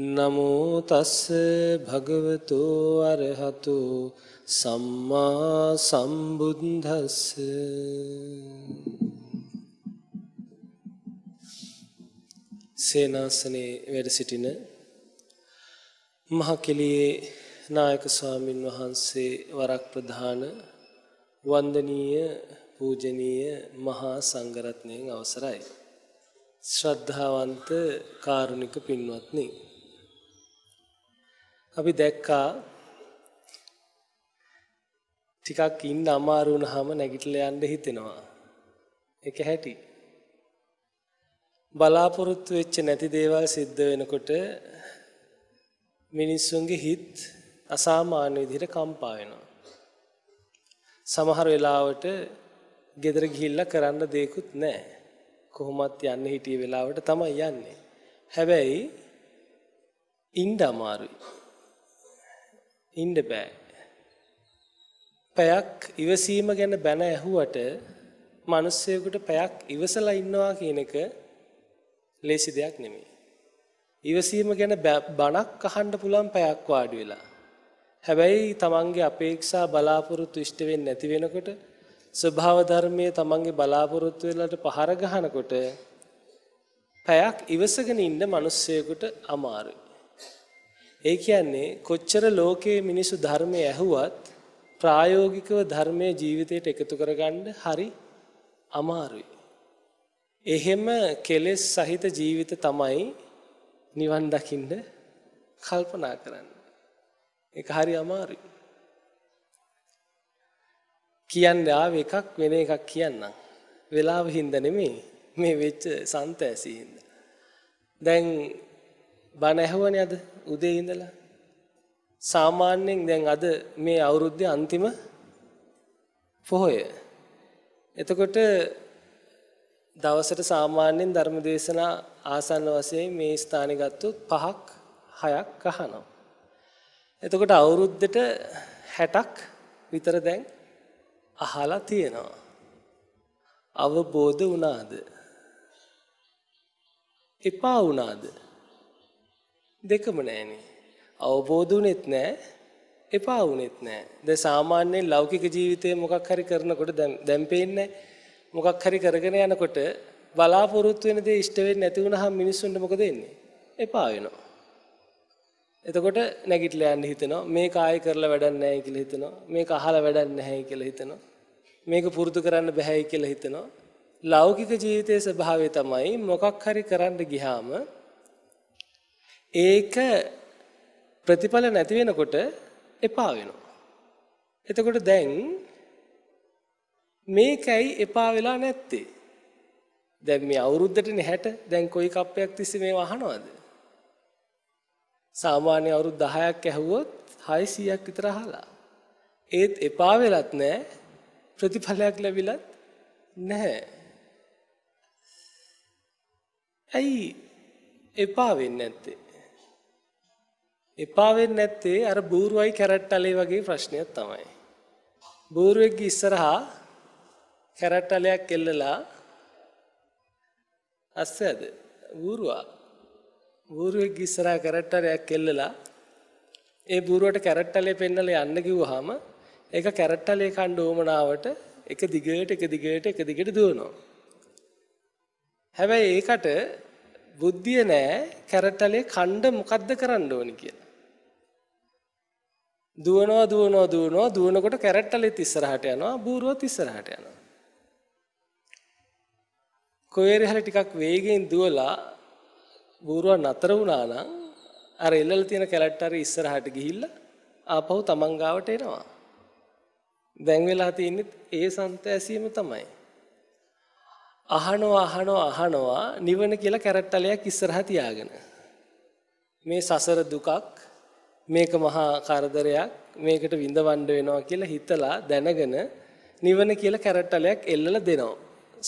නමෝ තස්ස භගවතු අරහතු සම්මා සම්බුද්දස්ස සේනාසනේ වැඩ සිටින මහකෙලියේ නායක ස්වාමින් වහන්සේ වරක් ප්‍රධාන වන්දනීය පූජනීය මහා සංඝරත්නයෙන් අවසරයි ශ්‍රද්ධාවන්ත කාරුණික පින්වත්නි අපි දැක්කා ටිකක් ඉන්න අමාරු වුණාම නැගිටලා යන්න හිතෙනවා. ඒක හැටි. බලාපොරොත්තු වෙච්ච නැති දේවල් සිද්ධ වෙනකොට මිනිස්සුන්ගේ හිත් අසාමාන්‍ය විදිහට කම්පා වෙනවා. සමහර වෙලාවට ගෙදර ගිහිල්ලා කරන්න දෙයක්වත් නැහැ. කොහොමත් යන්න හිටිය වෙලාවට තමයි යන්නේ. හැබැයි ඉන්න අමාරුයි. ඉන්න බෑ. පැයක් ඉවසීම ගැන බැන ඇහුවට මිනිස්සෙකුට පැයක් ඉවසලා ඉන්නවා කියන එක ලේසි දෙයක් නෙමෙයි. ඉවසීම ගැන බණක් අහන්න පුළුවන් පැයක් වාඩි වෙලා. හැබැයි තමන්ගේ අපේක්ෂා බලාපොරොත්තු ඉෂ්ට වෙන්නේ නැති වෙනකොට ස්වභාව ධර්මයේ තමන්ගේ බලාපොරොත්තු වලට පහර ගහනකොට පැයක් ඉවසගෙන ඉන්න මිනිස්සෙකුට අමාරුයි. ඒ කියන්නේ කොච්චර ලෝකයේ මිනිසු ධර්මය ඇහුවත් ප්‍රායෝගිකව ධර්මය ජීවිතයට එකතු කරගන්න හරි අමාරුයි. එහෙම කෙලෙස් සහිත ජීවිත තමයි නිවන් දකින්න කල්පනා කරන්න. ඒක හරි අමාරුයි. කියන්න ආව එකක් වෙන එකක් කියන්නම්. වෙලාව හින්දා නෙමෙයි මේ වෙච්ච සන්තැසී හින්දා. දැන් බණ ඇහුවනේ අද උදේ ඉඳලා සාමාන්‍යයෙන් දැන් අද මේ අවුරුද්දේ අන්තිම පොහොය. එතකොට දවසට සාමාන්‍යයෙන් ධර්ම දේශනා ආසන්න වශයෙන් මේ ස්ථානෙ ගත්තොත් පහක් හයක් අහනවා. එතකොට අවුරුද්දට 60ක් විතර දැන් අහලා තියෙනවා. අවබෝධ වුණාද? එපා වුණාද? දෙකම නෑනේ. අවබෝධුනෙත් නෑ එපා වුනෙත් නෑ. දැන් සාමාන්‍යයෙන් ලෞකික ජීවිතේ මොකක් හරි කරනකොට දැන් පේන්නේ මොකක් හරි කරගෙන යනකොට බලාපොරොත්තු වෙන දේ ඉෂ්ට වෙන්නේ නැති වුනහම මිනිස්සුන්ට මොකද වෙන්නේ? එපා වෙනවා. එතකොට නැගිටලා යන්න හිතෙනවා. මේක ආයෙ කරලා වැඩක් නැහැ කියලා හිතෙනවා. මේක අහලා වැඩක් නැහැ කියලා හිතෙනවා. මේක පුරුදු කරන්න බෑයි කියලා හිතෙනවා. ලෞකික ජීවිතයේ ස්වභාවය තමයි මොකක් හරි කරන්න ගියාම ඒක ප්‍රතිඵල නැති වෙනකොට එපා වෙනවා. එතකොට දැන් මේකයි එපා වෙලා නැත්තේ. දැන් මේ අවුරුද්දටනේ 60 දැන් කොයි කප්පයක් තිස්සේ මේව අහනවද? සාමාන්‍ය අවුරුදු 10ක් ඇහුවොත් 600ක් විතර අහලා. ඒත් එපා වෙලත් නැහැ ප්‍රතිඵලයක් ලැබිලත් නැහැ. ඇයි එපා වෙන්නේ නැත්තේ? එපා වෙන්නේ නැත්තේ අර බූරුවයි කැරට් අලේ වගේ ප්‍රශ්නයක් තමයි. බූරුවෙක්ගේ ඉස්සරහා කැරට් අලයක් එල්ලලා අස්සද බූරුවා බූරුවෙක්ගේ ඉස්සරහා කැරට් අලයක් එල්ලලා ඒ බූරුවට කැරට් අලේ පෙන්නලා යන්න කිව්වහම ඒක කැරට් අලේ කණ්ඩ ඕමනාවට එක දිගට එක දිගට එක දිගට දුවනවා. හැබැයි ඒකට බුද්ධිය නෑ කැරටලේ කණ්ඩ මොකද්ද කරන්න ඕනි කියලා. දුවනවා දුවනවා දුවනවා දුවනකොට කැරට්ටලෙත් ඉස්සරහට යනවා බූරුවත් ඉස්සරහට යනවා. කොහේරි හරි ටිකක් වේගෙන් දුවලා බූරුවා නතර වුණා නම් අර එල්ලලා තියෙන කැරට්ට හරි ඉස්සරහට ගිහිල්ලා ආපහු තමන් ගාවට එනවා. දැන් වෙලා තින්නේ ඒ සන්තෑසීම තමයි. අහනවා අහනවා අහනවා නිවන කියලා කැරට්ටලයක් ඉස්සරහ තියාගෙන. මේ සසර දුකක් මේක මහා කරදරයක් මේකට විඳවන්න වෙනවා කියලා හිතලා දැනගෙන නිවන කියලා කැරට්ටලයක් එල්ලලා දෙනවා.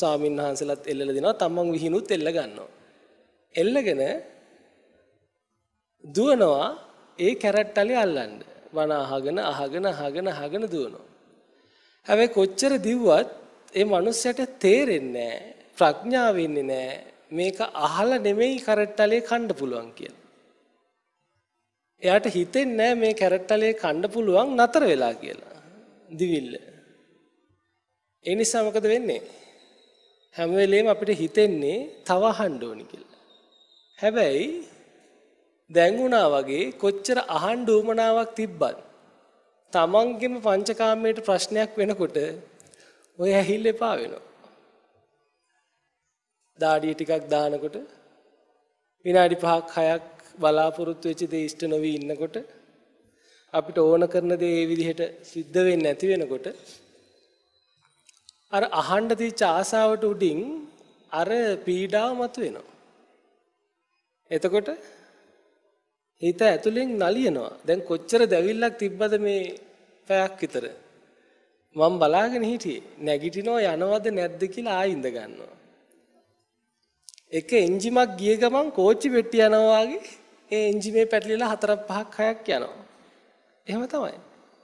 ස්වාමීන් වහන්සේලාත් එල්ලලා දෙනවා. තමන් විහිණුත් එල්ල ගන්නවා. එල්ලගෙන දුවනවා ඒ කැරට්ටලිය අල්ලන්න. වන අහගෙන අහගෙන අහගෙන අහගෙන දුවනවා. හැබැයි කොච්චර දිව්වත් ඒ මනුස්සයට තේරෙන්නේ නැහැ. ප්‍රඥාව වෙන්නේ නැහැ. මේක අහලා නෙමෙයි කරට්ටලේ කන්න පුළුවන් කියලා. එයාට හිතෙන්නේ නැහැ මේ කැරට්ටලේ කන්න පුළුවන් නතර වෙලා කියලා. දිවිල්ල. ඒ නිසා මොකද වෙන්නේ? හැම වෙලේම අපිට හිතෙන්නේ තව අහන්න ඕනි කියලා. හැබැයි දැන් වුණා වගේ කොච්චර අහන්න උමනාවක් තිබ්බත් තමන්ගෙම පංචකාමයට ප්‍රශ්නයක් වෙනකොට ඔය ඇහිල්ල එපා වෙනවා. දාඩිය ටිකක් දානකොට විනාඩි 5ක් 6ක් බලාපොරොත්තු වෙච්ච දේ ඉෂ්ට නොවි ඉන්නකොට අපිට ඕන කරන දේ ඒ විදිහට සිද්ධ වෙන්නේ නැති වෙනකොට අර අහන්න තිච්ච ආසාවට උඩින් අර පීඩාව මතුවෙනවා. එතකොට හිත ඇතුලෙන් නලියනවා. දැන් කොච්චර දැවිල්ලක් තිබ්බද මේ පැයක් විතර. මම බලාගෙන හිටියේ. නැගිටිනව යනවද නැද්ද කියලා ආයි ඉඳ ගන්නවා. එක එන්ජිමක් ගිය ගමන් කෝච්චි පෙට්ටිය යනවා වගේ ඒ එන්ජිමේ පැටලිලා හතරක් පහක් හයක් යනවා. එහෙම තමයි.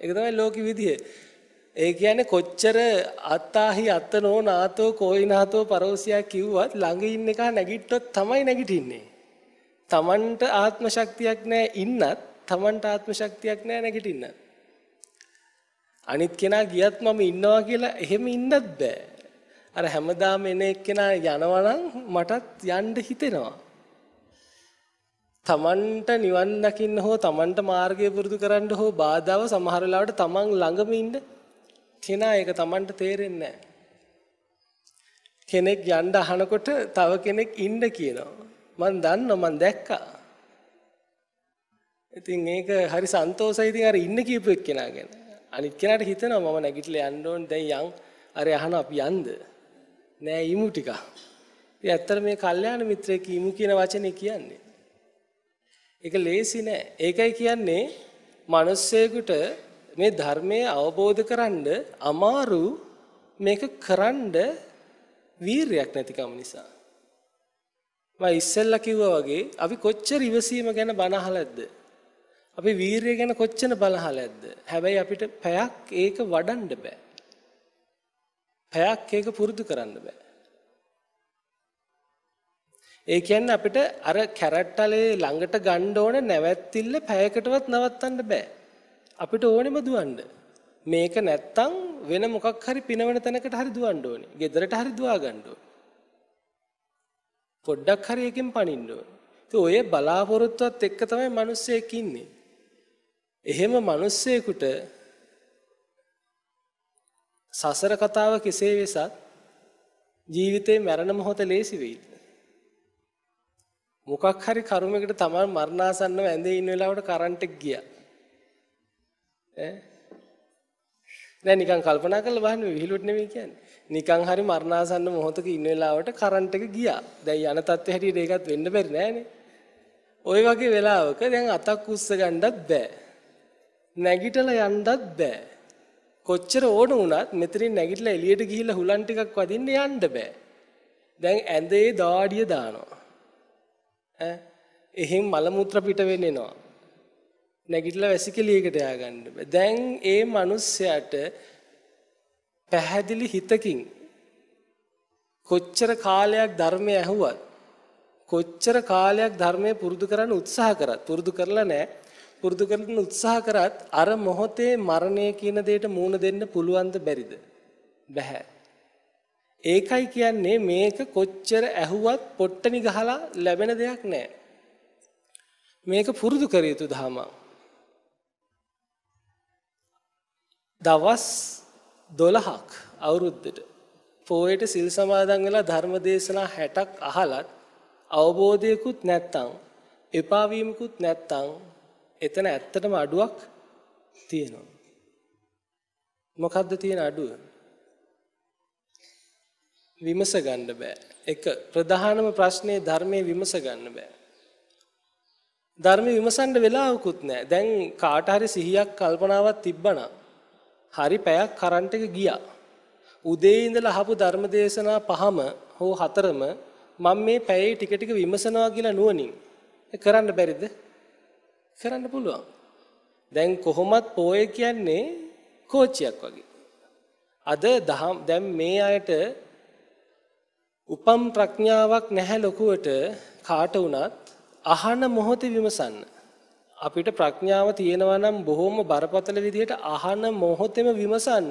ඒක තමයි ලෝකෙ විදිය. ඒ කියන්නේ කොච්චර අත්තාහි අත්තනෝ නාතෝ කෝයිනාතෝ පරෝසියා කිව්වත් ළඟ ඉන්න එක නැගිට්ටොත් තමයි නැගිටින්නේ. Tamanට ආත්ම ශක්තියක් නැහැ ඉන්නත් Tamanට ආත්ම ශක්තියක් නැහැ නැගිටින්නත්. අනිත් කෙනා ගියත් මම ඉන්නවා කියලා එහෙම ඉන්නත් බෑ. අර හැමදාම එන එක්කෙනා යනවා නම් මටත් යන්න හිතෙනවා. තමන්ට නිවන් දකින්න හෝ තමන්ට මාර්ගය පුරුදු කරන්න හෝ බාධාව සමහර වෙලාවට තමන් ළඟම ඉන්න කෙනා ඒක තමන්ට තේරෙන්නේ නැහැ. කෙනෙක් යන්න අහනකොට තව කෙනෙක් ඉන්න කියනවා. මන් දන්නවා මන් දැක්කා. ඉතින් ඒක හරි සන්තෝසයි ඉතින් අර ඉන්න කියපු එක්කෙනා ගැන. අනිත් කෙනාට හිතෙනවා මම නැගිටලා යන්න ඕන දැන් යන් අර අහන අපි යන්ද. නෑ ඊමු ටික. ඉතින් ඇත්තට මේ කල්යාණ මිත්‍රයෙක් ඊමු කියන වචනේ කියන්නේ ඒක ලේසි නෑ. ඒකයි කියන්නේ මිනිස්සෙකුට මේ ධර්මය අවබෝධ කරන්න අමාරු මේක කරන්න වීරයක් නැතිකම නිසා. මම ඉස්සෙල්ලා කිව්වා වගේ අපි කොච්චර ඉවසීම ගැන බන අහලද? අපි වීරය ගැන කොච්චර බන අහලද? හැබැයි අපිට පැයක් ඒක වඩන්න බෑ. පැයක් ඒක පුරුදු කරන්න බෑ. ඒ කියන්නේ අපිට අර කැරට්ටලේ ළඟට ගන්න ඕන නැවැත්තිල්ල පැයකටවත් නවත්තන්න බෑ. අපිට ඕනෙම දුවන්න. මේක නැත්තම් වෙන මොකක් හරි පිනවන තැනකට හරි දුවන්න ඕනේ. ගෙදරට හරි දුවා ගන්න ඕනේ. පොඩ්ඩක් හරි එකෙන් පනින්න ඕනේ. ඉතින් ඔය බලාපොරොත්තුවත් එක්ක තමයි මිනිස්සෙක් ඉන්නේ. එහෙම මිනිස්සෙකුට සසර කතාව කෙසේ වෙසත් ජීවිතේ මරණ මොහොත ලේසි වෙයි. මොකක් හරි කරුමකට තමන් මරණාසන්නව ඇඳේ ඉන්න වෙලාවට කරන්ට් එක ගියා. ඈ දැන් නිකන් කල්පනා කරලා බලන්න විහිළුවට නෙමෙයි කියන්නේ. නිකන් හරි මරණාසන්න මොහොතක ඉන්න වෙලාවට කරන්ට් එක ගියා. දැන් යන තත්ත්වය හැටියට ඒකත් වෙන්න බැරි නෑනේ. ওই වගේ වෙලාවක දැන් අතක් උස්ස ගන්නත් බෑ. නැගිටලා යන්නත් බෑ. කොච්චර ඕන වුණත් මෙතනින් නැගිටලා එළියට ගිහිල්ලා හුලන් ටිකක් වදින්න යන්න බෑ. දැන් ඇඳේ දාඩිය දානවා. ඈ එහෙන් මල මුත්‍ර පිට වෙන්නේනවා. නැගිටලා වැසිකිළියකට ය아가න්න බෑ. දැන් ඒ මිනිස්සයාට පැහැදිලි හිතකින් කොච්චර කාලයක් ධර්මය ඇහුවත් කොච්චර කාලයක් ධර්මය පුරුදු කරන්න උත්සාහ කරත් පුරුදු කරලා නැහැ. පුරුදු කරන්න උත්සාහ කරත් අර මොහොතේ මරණය කියන දෙයට මූණ දෙන්න පුළුවන්ද බැරිද? බැහැ. ඒකයි කියන්නේ මේක කොච්චර ඇහුවත් පොට්ටනි ගහලා ලැබෙන දෙයක් නෑ. මේක පුරුදු කර යුතු දහමක්. දවස් 12ක් අවුරුද්දට පොයට සිල් සමාදන් වෙලා ධර්ම දේශනා 60ක් අහලත් අවබෝධයකුත් නැත්තම් එපා වීමකුත් නැත්තම් එතන ඇත්තටම අඩුවක් තියෙනවා. මොකද්ද තියෙන අඩුව? විමස ගන්න බෑ. එක ප්‍රධානම ප්‍රශ්නේ ධර්මයේ විමස ගන්න බෑ. ධර්මයේ විමසන්න වෙලාවකුත් නෑ. දැන් කාට හරි සිහියක් කල්පනාවක් තිබ්බනම් හරි පැයක් කරන්ට් එක ගියා. උදේ ඉඳලා අහපු ධර්ම දේශනා පහම හෝ හතරම මම මේ පැයේ ටික ටික විමසනවා කියලා නුවණින් කරන්න බැරිද? කරන්න පුළුවන්. දැන් කොහොමත් පොය කියන්නේ කෝච්චියක් වගේ. අද දහම් දැන් මේ අයට උපම් ප්‍රඥාවක් නැහැ ලොකුවට කාට වුණත් අහන මොහොතේ විමසන්න. අපිට ප්‍රඥාව තියෙනවා නම් බොහොම බරපතල විදිහට අහන මොහොතේම විමසන්න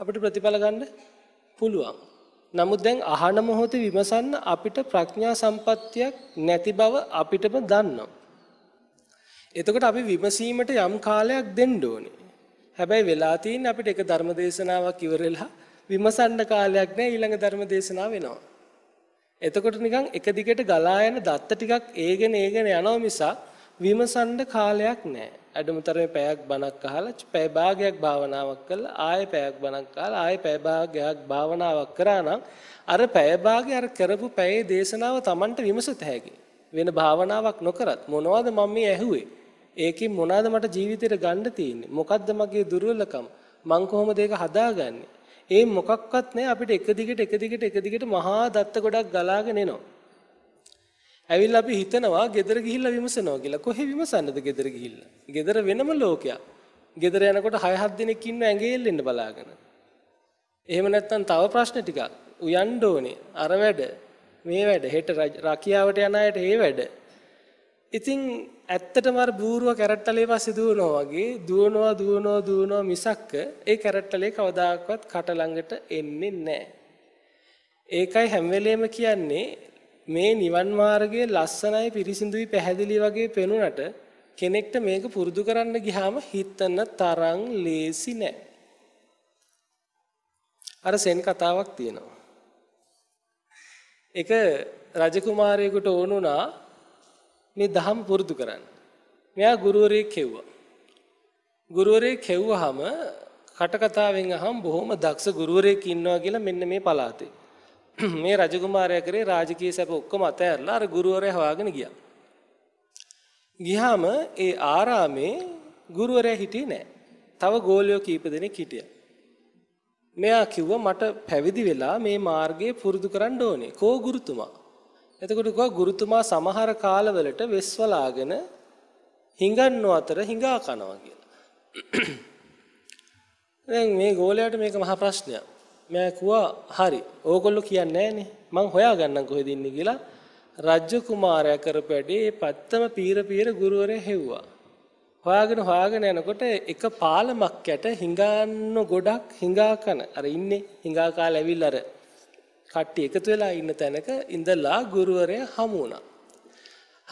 අපිට ප්‍රතිඵල ගන්න පුළුවන්. නමුත් දැන් අහන මොහොතේ විමසන්න අපිට ප්‍රඥා සම්පත්තියක් නැති බව අපිටම දන්නවා. එතකොට අපි විමසීමට යම් කාලයක් දෙන්න ඕනේ. හැබැයි වෙලා තියෙන අපිට එක ධර්ම දේශනාවක් ඉවරලා විමසන්න කාලයක් නැහැ ඊළඟ ධර්ම දේශනාව වෙනවා. එතකොට නිකන් එක දිගට ගලා යන දත්ත ටිකක් ඒගෙන ඒගෙන යනවා මිසක් විමසන්න කාලයක් නැහැ. අඩමුතරේ පැයක් බණක් අහලා පැය භාගයක් භාවනාවක් කළා ආයෙ පැයක් බණක් අහලා ආයෙ පැය භාගයක් භාවනාවක් කරා නම් අර පැය භාගය අර කරපු පැයේ දේශනාව Tamanට විමසත හැකි. වෙන භාවනාවක් නොකරත් මොනවද මම මේ ඇහුවේ? ඒකෙන් මොනවද මට ජීවිතේට ගන්න තියෙන්නේ? මොකද්ද මගේ දුර්වලකම්? මං කොහොමද ඒක හදාගන්නේ? ඒ මොකක්වත් නැහැ අපිට එක දිගට එක දිගට එක දිගට මහා දත්ත ගොඩක් ගලාගෙන එනවා. ඇවිල්ලා අපි හිතනවා ගෙදර ගිහිල්ලා විමසනවා කියලා. කොහෙ විමසන්නද ගෙදර ගිහිල්ලා? ගෙදර වෙනම ලෝකයක්. ගෙදර යනකොට 6-7 දිනක් ඉන්න ඇඟේ එල්ලෙන්න බලාගෙන. එහෙම නැත්නම් තව ප්‍රශ්න ටිකක්. උයන්න ඕනේ. අර වැඩ, මේ වැඩ, හෙට රකියාවට යන අයට ඒ වැඩ. ඉතින් ඇත්තටම අර බූරුව කැරට්ටලේ පස්සේ දුවනවා වගේ දුවනවා දුවනවා දුවනවා මිසක්ක ඒ කැරට්ටලේ කවදාකවත් කට ළඟට එන්නේ නැහැ. ඒකයි හැම වෙලේම කියන්නේ මේ නිවන් මාර්ගයේ ලස්සනයි පිරිසිදුයි පැහැදිලි වගේ පෙනුනට කෙනෙක්ට මේක පුරුදු කරන්න ගියාම හිතන තරම් ලේසි නෑ. අර සෙන් කතාවක් තියෙනවා. එක රජකුමාරයෙකුට ඕනුණා මේ දහම් පුරුදු කරන්න. මෙයා ගුරුවරයෙක් කෙව්වා. ගුරුවරයෙක් කෙව්වහම කටකතාවෙන් අහම් බොහොම දක්ෂ ගුරුවරයෙක් ඉන්නවා කියලා මෙන්න මේ පලාතේ. මේ රජකුමාරයා කරේ රාජකීය සැප ඔක්කොම අතහැරලා අර ගුරුවරයා හොයාගෙන ගියා. ගියාම ඒ ආරාමේ ගුරුවරයා හිටියේ නෑ. තව ගෝලියෝ කීප දෙනෙක් හිටියා. මෙයා කිව්වා මට පැවිදි වෙලා මේ මාර්ගය පුරුදු කරන්න ඕනේ. කෝ ගුරුතුමා. එතකොට ගෝ ගුරුතුමා සමහර කාලවලට වෙස්වලාගෙන හිඟන්නෝ අතර හිඟා කනවා කියලා. දැන් මේ ගෝලයාට මේක මහා ප්‍රශ්නයක්. මෑ කිව්වා හරි. ඕගොල්ලෝ කියන්නේ නෑනේ. මං හොයාගන්නම් කොහෙද ඉන්නේ කියලා රාජ්‍ය කුමාරයා කරපු වැඩේ පත්තම පීර පීර ගුරුවරයා හෙව්වා. හොයාගෙන හොයාගෙන යනකොට එක පාලමක් යට හිඟාන්න ගොඩක් හිඟා කන අර ඉන්නේ හිඟා කාලේ ඇවිල්ලා අර කට්ටිය එකතු වෙලා ඉන්න තැනක ඉඳලා ගුරුවරයා හමු වුණා.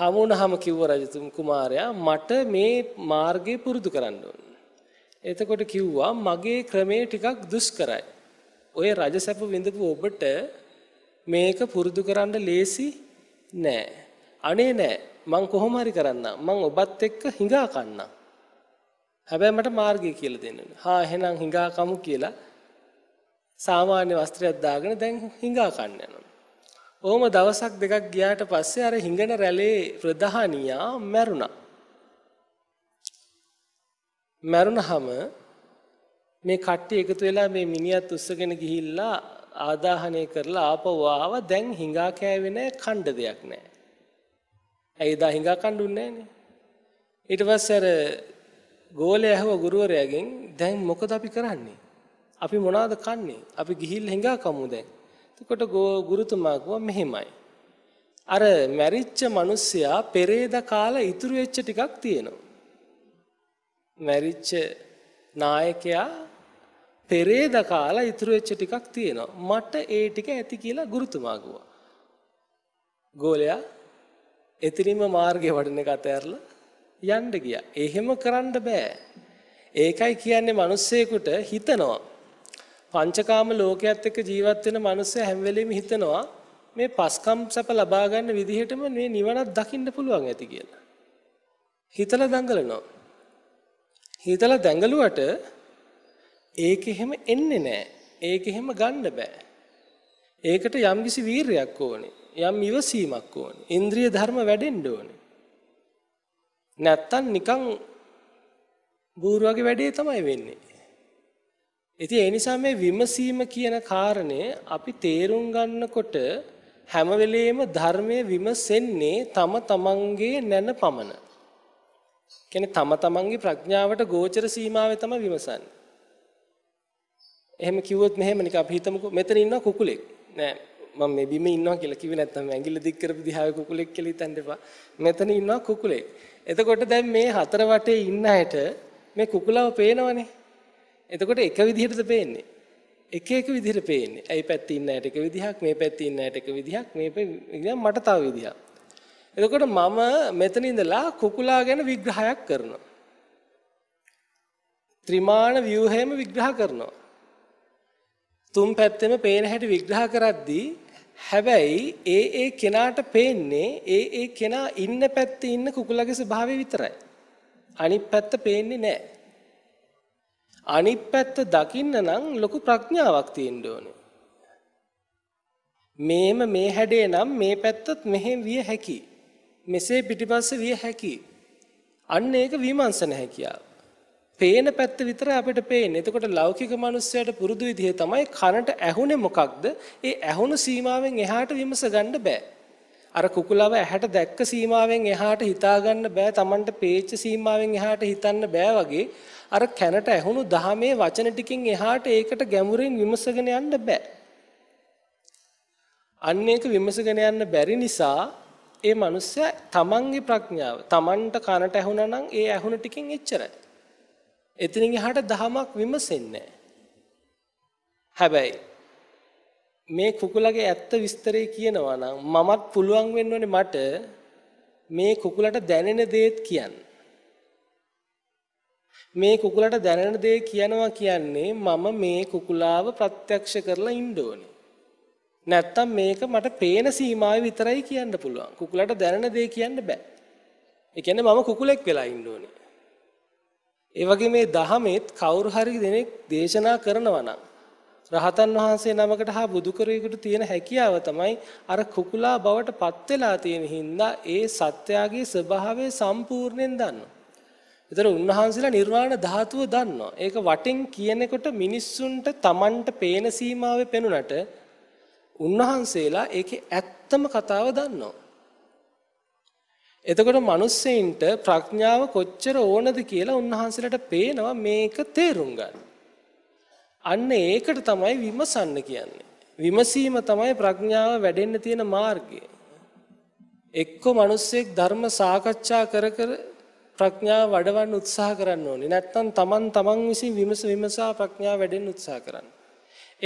හමු වුණාම කිව්ව රජතුමා කුමාරයා මට මේ මාර්ගේ පුරුදු කරන්න ඕන. එතකොට කිව්වා මගේ ක්‍රමේ ටිකක් දුෂ්කරයි. ඔය රජසැප විඳපු ඔබට මේක පුරුදු කරන්න ලේසි නෑ. අනේ නෑ මං කොහොම හරි කරන්න මං ඔබත් එක්ක හිඟා කන්නම්. හැබැයි මට මාර්ගය කියලා දෙන්න. හා එහෙනම් හිඟාකමු කියලා සාමාන්‍ය වස්ත්‍රයක් දාගෙන දැන් හිඟා කන්න යනවා. ඕම දවසක් දෙකක් ගියාට පස්සේ අර හිඟන රැළේ ප්‍රධානියා මැරුණා. මැරුණහම මේ කට්ටිය එකතු වෙලා මේ මිනිහත් උස්සගෙන ගිහිල්ලා ආදාහනය කරලා ආපහු ආව දැන් හිඟා කෑවේ නැහැ කණ්ඩ දෙයක් නැහැ. ඇයි දා හිඟා කණ්ඩුන්නේ නැහනේ. ඊට පස්සේ අර ගෝලයා ඇහුව ගුරුවරයාගෙන් දැන් මොකද අපි කරන්නේ? අපි මොනවාද කන්නේ? අපි ගිහිල් හිඟා කමු දැන්. එතකොට ගුරුතුමා කිව්වා මෙහෙමයි. අර මැරිච්ච මිනිස්සයා පෙරේද කාලා ඉතුරු වෙච්ච ටිකක් තියෙනවා. මැරිච්ච නායකයා පෙරේද කාලා ඉතුරු වෙච්ච ටිකක් තියෙනවා. මට ඒ ටික ඇති කියලා ගුරුතුමා කිව්වා. ගෝලයා එතරින්ම මාර්ගය වඩන එක අතහැරලා යන්න ගියා. එහෙම කරන්න බෑ. ඒකයි කියන්නේ මිනිස්සෙකුට හිතනවා පංචකාම ලෝකයේත් එක්ක ජීවත් වෙන මනුස්සය හැම වෙලෙම හිතනවා මේ පස්කම් සැප ලබා ගන්න විදිහටම මේ නිවනක් දකින්න පුළුවන් ඇති කියලා. හිතලා දඟලනවා. හිතලා දඟලුවට ඒක එහෙම එන්නේ නැහැ. ඒක එහෙම ගන්න බෑ. ඒකට යම්කිසි වීරයක් ඕනේ. යම් ඉවසීමක් ඕනේ. ඉන්ද්‍රිය ධර්ම වැඩෙන්න ඕනේ. නැත්තම් නිකන් බූරුවගේ වැඩේ තමයි වෙන්නේ. ඉතින් ඒ නිසා මේ විමසීම කියන කාරණය අපි තේරුම් ගන්නකොට හැම වෙලෙම ධර්මයේ විමසෙන්නේ තම තමන්ගේ නැන පමණ. කියන්නේ තම තමන්ගේ ප්‍රඥාවට ගෝචර සීමාවේ තමයි විමසන්නේ. එහෙම කිව්වොත් මෙහෙම නික අපි හිතමුකෝ මෙතන ඉන්නවා කුකුලෙක්. නෑ මම මේ බිමේ ඉන්නවා කියලා කිව්වේ නැත්නම් ඇඟිල්ල දික් කරපු දිහාවේ කුකුලෙක් කියලා හිතන්න එපා. මෙතන ඉන්නවා කුකුලෙක්. එතකොට දැන් මේ හතර වටේ ඉන්න ඇයට මේ කුකුලව පේනවනේ. එතකොට එක විදිහටද පේන්නේ. එක එක විදිහට පේන්නේ. ඇයි පැත්තේ ඉන්න ඇට එක විදිහක්, මේ පැත්තේ ඉන්න ඇට එක විදිහක්, මේ ඉතින් මට තව විදිහක්. එතකොට මම මෙතන ඉඳලා කුකුලා ගැන විග්‍රහයක් කරනවා. ත්‍රිමාණ ව්‍යුහයම විග්‍රහ කරනවා. තුන් පැත්තෙම පේන හැටි විග්‍රහ කරද්දී හැබැයි ඒ ඒ කෙනාට පේන්නේ ඒ ඒ කෙනා ඉන්න පැත්තේ ඉන්න කුකුලගේ ස්වභාවය විතරයි. අනිත් පැත්ත පේන්නේ නැහැ. අනිත් පැත්ත දකින්න නම් ලොකු ප්‍රඥාවක් තියෙන්න ඕනේ. මේම මේ හැඩේ නම් මේ පැත්තත් මෙහෙම විය හැකි. මෙසේ පිටිපස්ස විය හැකි. අන්න ඒක විමර්ශන හැකියාව. පේන පැත්ත විතර අපිට පේන්නේ. එතකොට ලෞකික මිනිස්සයාට පුරුදු විදිහේ තමයි කනට ඇහුනේ මොකක්ද? ඒ ඇහුණු සීමාවෙන් එහාට විමස ගන්න බෑ. අර කුකුලව ඇහැට දැක්ක සීමාවෙන් එහාට හිතාගන්න බෑ Tamanට පේච්ච සීමාවෙන් එහාට හිතන්න බෑ වගේ අර කැනට ඇහුණු දහමේ වචන ටිකෙන් එහාට ඒකට ගැඹුරින් විමසගෙන යන්න බෑ. අන්න ඒක විමසගෙන යන්න බැරි නිසා ඒ මනුස්සයා තමන්ගේ ප්‍රඥාව තමන්ට කනට ඇහුණා නම් ඒ ඇහුණ ටිකෙන් එච්චරයි. එතනින් එහාට දහමක් විමසෙන්නේ හැබැයි මේ කුකුලගේ ඇත්ත විස්තරය කියනවා නම් මමත් පුළුවන් වෙන්න ඕනේ මට මේ කුකුලට දැනෙන දේත් කියන්න. මේ කුකුලට දැනෙන දේ කියනවා කියන්නේ මම මේ කුකුලාව ප්‍රත්‍යක්ෂ කරලා ඉන්න ඕනේ. නැත්තම් මේක මට පේන සීමාවේ විතරයි කියන්න පුළුවන්. කුකුලට දැනෙන දේ කියන්න බෑ. ඒ කියන්නේ මම කුකුලෙක් වෙලා ඉන්න ඕනේ. ඒ වගේ මේ දහමෙත් කවුරු හරි දෙනෙක් දේශනා කරනවා නම් රහතන් වහන්සේ නමකට හා බුදු කෙරෙකුට තියෙන හැකියාව තමයි අර කුකුලා බවට පත් වෙලා තියෙන හින්දා ඒ සත්‍යාගේ ස්වභාවය සම්පූර්ණයෙන් දන්නවා. ඒතර උන්වහන්සේලා නිර්වාණ ධාතුව දන්නවා. ඒක වටින් කියනකොට මිනිස්සුන්ට Tamanට පේන සීමාවේ පෙනුනට උන්වහන්සේලා ඒකේ ඇත්තම කතාව දන්නවා. එතකොට මිනිස්සෙයින්ට ප්‍රඥාව කොච්චර ඕනද කියලා උන්වහන්සේලාට පේනවා මේක තේරුම් ගන්න. අන්න ඒකට තමයි විමසන්න කියන්නේ. විමසීම තමයි ප්‍රඥාව වැඩෙන්න තියෙන මාර්ගය. එක්ක මිනිස්සෙක් ධර්ම සාකච්ඡා කර කර ප්‍රඥාව වඩවන්න උත්සාහ කරන්න ඕනේ. නැත්නම් තමන් තමන් විසින් විමස විමසා ප්‍රඥාව වැඩෙන්න උත්සාහ කරන්න.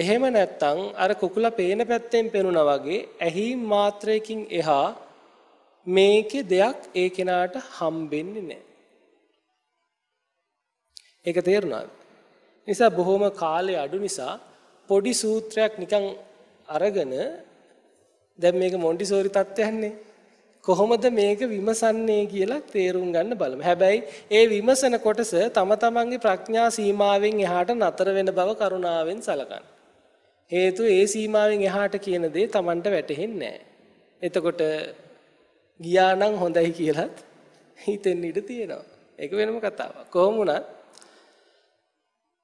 එහෙම නැත්නම් අර කුකුලා පේන පැත්තෙන් පෙනුනා වගේ ඇහිම් මාත්‍රයකින් එහා මේකේ දෙයක් ඒ කෙනාට හම්බෙන්නේ නැහැ. ඒක තේරුණාද? නිසා බොහොම කාලය අඩු නිසා පොඩි සූත්‍රයක් නිකන් අරගෙන දැන් මේක මොන්ටිසෝරි තත්ත්වයන්නේ කොහොමද මේක විමසන්නේ කියලා තේරුම් ගන්න බලමු. හැබැයි ඒ විමසන කොටස තම තමන්ගේ ප්‍රඥා සීමාවෙන් එහාට නතර වෙන බව කරුණාවෙන් සලකන්න. හේතු ඒ සීමාවෙන් එහාට කියන දේ තමන්ට වැටහෙන්නේ එතකොට ගියා නම් හොඳයි කියලත් හිතෙන්න ඉඩ තියෙනවා. ඒක වෙනම කතාවක්. කොහොම වුණත්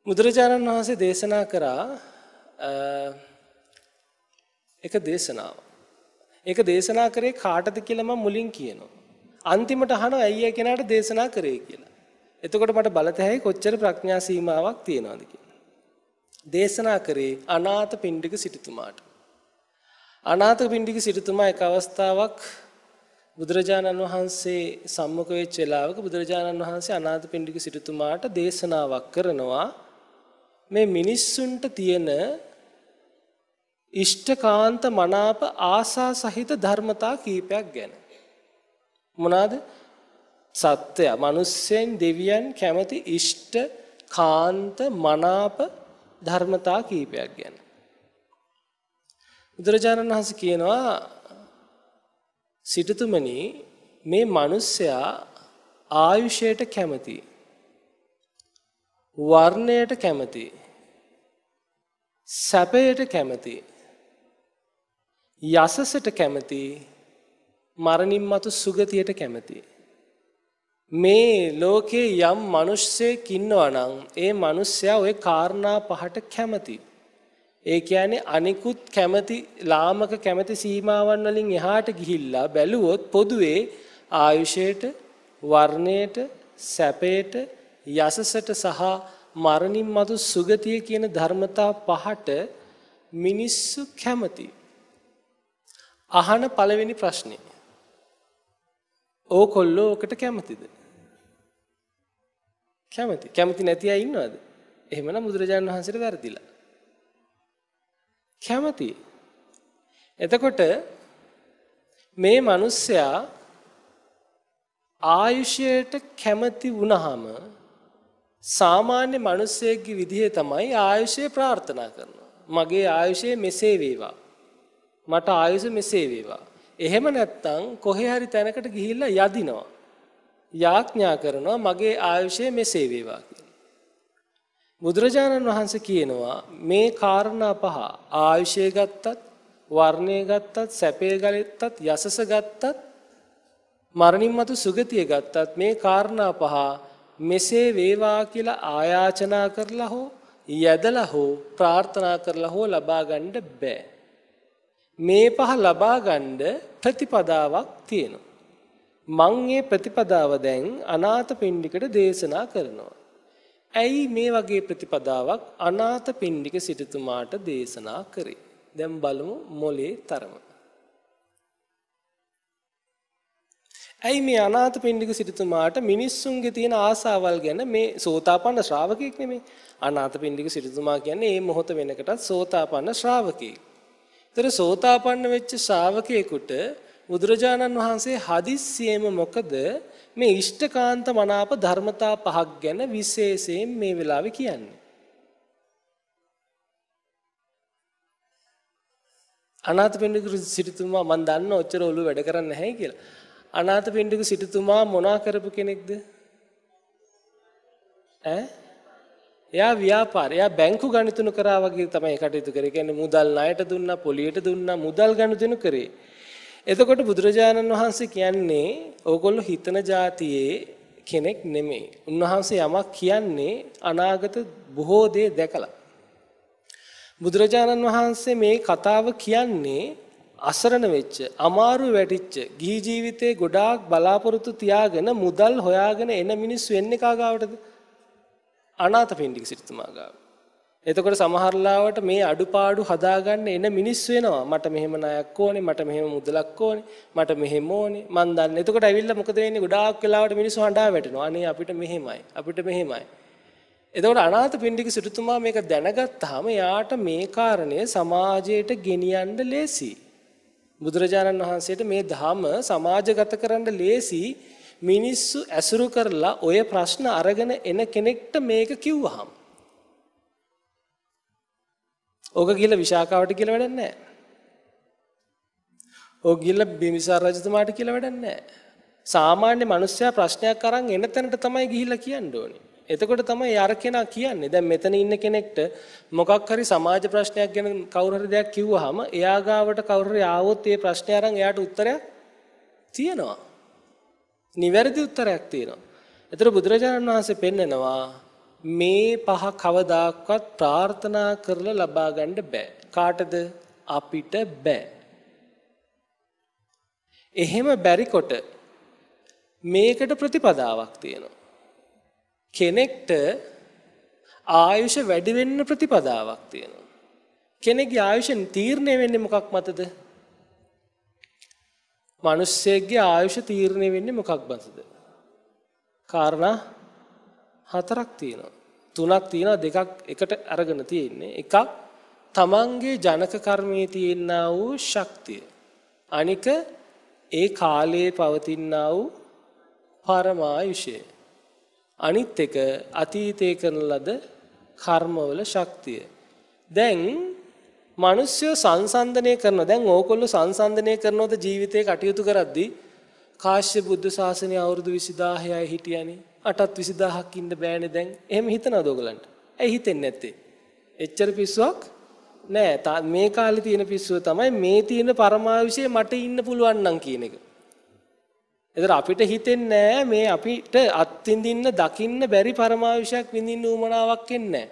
බුදුරජාණන් වහන්සේ දේශනා කරා එක දේශනාවක් ඒක දේශනා කරේ කාටද කියලා මම මුලින් කියනවා. අන්තිමට අහනවා ඇයි ඒ කෙනාට දේශනා කරේ කියලා. එතකොට මට බලතැහැයි කොච්චර ප්‍රඥා සීමාවක් තියනවද කියලා. දේශනා කරේ අනාථ පිණ්ඩික සිටුතුමාට. අනාථ පිණ්ඩික සිටුතුමා එක අවස්ථාවක් බුදුරජාණන් වහන්සේ සම්මුඛ වෙච්ච වෙලාවක බුදුරජාණන් වහන්සේ අනාථ පිණ්ඩික සිටුතුමාට දේශනාවක් කරනවා මේ මිනිස්සුන්ට තියෙන ඉෂ්ඨකාන්ත මනාප ආසා සහිත ධර්මතා කීපයක් ගැන. මොනවාද? සත්‍යය, මිනිස්යෙන් දෙවියන් කැමති ඉෂ්ඨ කාන්ත මනාප ධර්මතා කීපයක් ගැන. බුදුරජාණන් වහන්සේ කියනවා සිටුතුමනි මේ මිනිසයා ආයුෂයට කැමති වර්ණයට කැමති සැපයට කැමති යසසට කැමති මරණින් මතු සුගතියට කැමති. මේ ලෝකේ යම් මිනිස්සෙක් ඉන්නවනම් ඒ මිනිස්සයා ওই කාරණා පහට කැමති. ඒ කියන්නේ අනිකුත් කැමති ලාමක කැමති සීමාවන් වලින් එහාට ගිහිල්ලා බැලුවොත් පොදුවේ ආයුෂයට වර්ණයට සැපයට යසසට සහ මරණින් මතු සුගතිය කියන ධර්මතා පහට මිනිස්සු කැමති. අහන පළවෙනි ප්‍රශ්නේ. ඕකොල්ලෝ ඔකට කැමතිද? කැමති. කැමති නැති අය ඉන්නවද? එහෙමනම් බුදුරජාණන් වහන්සේට වැරදිලා. කැමති. එතකොට මේ මිනිස්සයා ආයුෂයට කැමති වුණාම සාමාන්‍ය මිනිස්සෙක්ගේ විදිහේ තමයි ආයුෂය ප්‍රාර්ථනා කරනවා. මගේ ආයුෂය මෙසේ වේවා. මට ආයුෂ මෙසේ වේවා. එහෙම නැත්තම් කොහේ හරි තැනකට ගිහිල්ලා යදිනවා. යාඥා කරනවා මගේ ආයුෂය මෙසේ වේවා බුදුරජාණන් වහන්සේ කියනවා මේ කාරණා පහ ආයුෂය ගත්තත් වර්ණය ගත්තත් සැපේ ගලෙත්තත් යසස ගත්තත් මරණින් මතු සුගතිය ගත්තත් මේ කාරණා පහ මෙසේ වේවා කියලා ආයාචනා කරලා හෝ යදලා හෝ ප්‍රාර්ථනා කරලා හෝ ලබා ගන්න බෑ මේ පහ ලබා ගන්න ප්‍රතිපදාවක් තියෙනවා. මං මේ ප්‍රතිපදාව දැන් අනාථ පින්ඩිකට දේශනා කරනවා. ඇයි මේ වගේ ප්‍රතිපදාවක් අනාථ පින්ඩික සිටුතුමාට දේශනා කරේ? දැන් බලමු මොලේ තරම. ඇයි මේ අනාථ පින්ඩික සිටුතුමාට මිනිස්සුන්ගේ තියෙන ආසාවල් ගැන මේ සෝතාපන්න ශ්‍රාවකයෙක් නෙමේ. අනාථ පින්ඩික සිටුතුමා කියන්නේ මේ මොහොත වෙනකටත් සෝතාපන්න ශ්‍රාවකයෙක්. ତර සෝතාපන්න වෙච්ච ශ්‍රාවකයෙකුට බුදුරජාණන් වහන්සේ හදිස්සියෙම මොකද මේ ඉෂ්ඨකාන්ත මනාප ධර්මතා පහක් ගැන විශේෂයෙන් මේ වෙලාවේ කියන්නේ. අනාථපිණ්ඩික සිටුතුමා මම දන්න ඔච්චර ඔළුව වැඩ කරන්නේ නැහැ කියලා. අනාථපිණ්ඩික සිටුතුමා මොනා කරපු කෙනෙක්ද? ඈ එයා ව්‍යාපාර එයා බැංකු ගණිතනු කරා වගේ තමයි කටයුතු කරේ. කියන්නේ මුදල් ණයට දුන්නා, පොලියට දුන්නා, මුදල් ගණිතනු කරේ. එතකොට බුදුරජාණන් වහන්සේ කියන්නේ ඕගොල්ලෝ හිතන જાතියේ කෙනෙක් නෙමෙයි. උන්වහන්සේ යමක් කියන්නේ අනාගත බොහෝ දේ දැකලා. බුදුරජාණන් වහන්සේ මේ කතාව කියන්නේ අසරණ වෙච්ච, අමාරු වැටිච්ච, ගිහි ජීවිතේ ගොඩාක් බලාපොරොත්තු තියාගෙන මුදල් හොයාගෙන එන මිනිස් වෙන්නේ කාගාවටද? අනාත පෙන්ඩික සිරිතුමා ගාව. එතකොට සමහරලාවට මේ අඩුපාඩු හදාගන්න එන මිනිස්සු වෙනවා. මට මෙහෙම ණයක් ඕනේ, මට මෙහෙම මුදලක් ඕනේ, මට මෙහෙම ඕනේ. මන් දන්නේ. එතකොට ඇවිල්ලා මොකද වෙන්නේ? ගොඩාක් වෙලාවට මිනිස්සු හඬා වැටෙනවා. අනේ අපිට මෙහෙමයි. අපිට මෙහෙමයි. එතකොට අනාථ පින්ඩික සිටුතුමා මේක දැනගත්තාම යාට මේ කාරණය සමාජයට ගෙනියන්න ලේසි. බුදුරජාණන් වහන්සේට මේ ධම සමාජගත කරන්න ලේසි මිනිස්සු ඇසුරු කරලා ඔය ප්‍රශ්න අරගෙන එන කෙනෙක්ට මේක කිව්වහම. ඕක කියලා විශාකාවට කියලා වැඩක් නැහැ. ඕක කියලා බිම්බිසාර රජතුමාට කියලා වැඩක් නැහැ. සාමාන්‍ය මිනිස්සයා ප්‍රශ්නයක් අරන් එන තැනට තමයි ගිහිල්ලා කියන්න ඕනේ. එතකොට තමයි අර කෙනා කියන්නේ. දැන් මෙතන ඉන්න කෙනෙක්ට මොකක් හරි සමාජ ප්‍රශ්නයක් ගැන කවුරු හරි දෙයක් කිව්වහම එයා ගාවට කවුරු හරි ආවොත් ඒ ප්‍රශ්නේ අරන් එයාට උත්තරයක් තියෙනවා. නිවැරදි උත්තරයක් තියෙනවා. ඒතර බුදුරජාණන් වහන්සේ පෙන්නනවා මේ පහ කවදාක්වත් ප්‍රාර්ථනා කරලා ලබා ගන්න බෑ. කාටද? අපිට බෑ. එහෙම බැරිකොට මේකට ප්‍රතිපදාවක් තියෙනවා. කෙනෙක්ට ආයුෂ වැඩි වෙන්න ප්‍රතිපදාවක් තියෙනවා. කෙනෙක්ගේ ආයුෂ තීරණය වෙන්නේ මොකක් මතද? මිනිස්සෙක්ගේ ආයුෂ තීරණය වෙන්නේ මොකක් බඳද? කාරණා හතරක් තියෙනවා. තුනක් තියෙනවා දෙකක් එකට අරගෙන තියෙන්නේ. එකක් තමන්ගේ ජනක කර්මයේ තියෙනා වූ ශක්තිය. අනික ඒ කාලයේ පවතිනා වූ පරමායුෂය. අනිත් එක අතීතයේ කරන ලද කර්මවල ශක්තිය. දැන් මිනිස්සු සංසන්දනය කරනවා. දැන් ඕකොල්ලෝ සංසන්දනය කරනවද ජීවිතේ කටයුතු කරද්දී කාශ්‍ය බුද්ධ ශාසනය අවුරුදු 20000යි හිටියනේ. අටත් 20000ක් ඉන්න බෑනේ දැන්. එහෙම හිතනවද ඔයගලන්ට? ඇයි හිතෙන්නේ නැත්තේ? එච්චර පිස්සුවක් නෑ. මේ කාලේ තියෙන පිස්සුව තමයි මේ තියෙන පරමාවිෂය මට ඉන්න පුළුවන් නම් කියන එක. එතන අපිට හිතෙන්නේ මේ අපිට අත්විඳින්න දකින්න බැරි පරමාවිෂයක් විඳින්න උවමනාවක් එන්නේ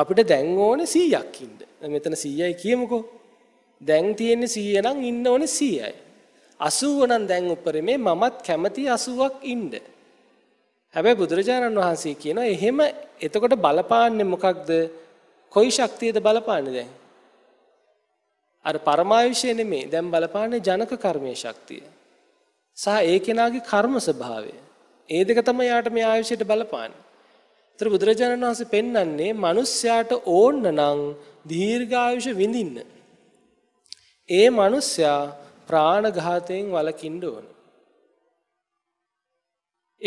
අපිට දැන් ඕනේ 100ක් ඉන්න. මෙතන 100යි කියමුකෝ. දැන් තියෙන්නේ 100 නම් ඉන්න ඕනේ 100යි. 80 නම් දැන් උඩරමේ මමත් කැමති 80ක් ඉන්න. හැබැයි බුදුරජාණන් වහන්සේ කියනවා එහෙම එතකොට බලපාන්නේ මොකක්ද? කොයි ශක්තියද බලපාන්නේ දැන්? අර පරමායුෂය නෙමෙයි දැන් බලපාන්නේ ජනක කර්මයේ ශක්තිය. සහ ඒ කෙනාගේ කර්ම ස්වභාවය. ඒ දෙක තමයි යාට මේ ආයුෂයට බලපාන්නේ. ඒතර බුදුරජාණන් වහන්සේ පෙන්වන්නේ මිනිස්යාට ඕන්න නම් දීර්ඝායුෂ විඳින්න. ඒ මිනිස්යා ප්‍රාණඝාතයෙන් වළකින්න ඕන.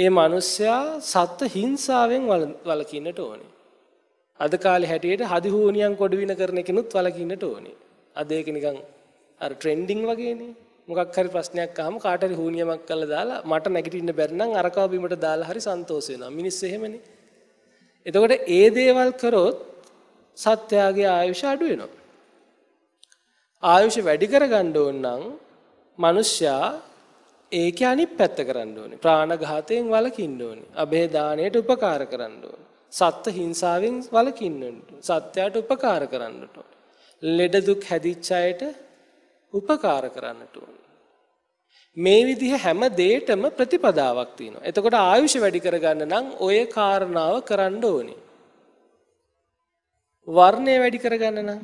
ඒ මිනිස්යා සත්ත්ව හිංසාවෙන් වළකින්නට ඕනේ. අද කාලේ හැටියට හදිහූනියන් කොඩවින කරන කෙනුත් වළකින්නට ඕනේ. අද ඒක නිකන් අර ට්‍රෙන්ඩින් වගේනේ. මොකක් හරි ප්‍රශ්නයක් ආවම කාට හරි හූනියමක් කරලා දාලා මට නැගිටින්න බැරි නම් අරකව බිමට දාලා හරි සන්තෝෂ වෙනවා. මිනිස්සු එහෙමනේ. එතකොට ඒ දේවල් කරොත් සත්‍යයාගේ ආයුෂ අඩු වෙනවා. ආයුෂ වැඩි කරගන්න ඕන නම් මිනිස්සයා ඒක අනිත් පැත්ත කරන්න ඕනේ. ප්‍රාණඝාතයෙන් වළකින්න ඕනේ. અભේ දාණයට උපකාර කරන්න ඕනේ. සත්ත්ව හිංසාවෙන් වළකින්න ඕනේ. සත්‍යයට උපකාර කරන්නට ඕනේ. ලෙඩ දුක් හැදිච්ච අයට උපකාර කරන්නට ඕනේ. මේ විදිහ හැම දෙයකටම ප්‍රතිපදාවක් තියෙනවා. එතකොට ආයුෂ වැඩි කරගන්න නම් ඔය කාරණාව කරන්න ඕනේ. වර්ණය වැඩි කරගන්න නම්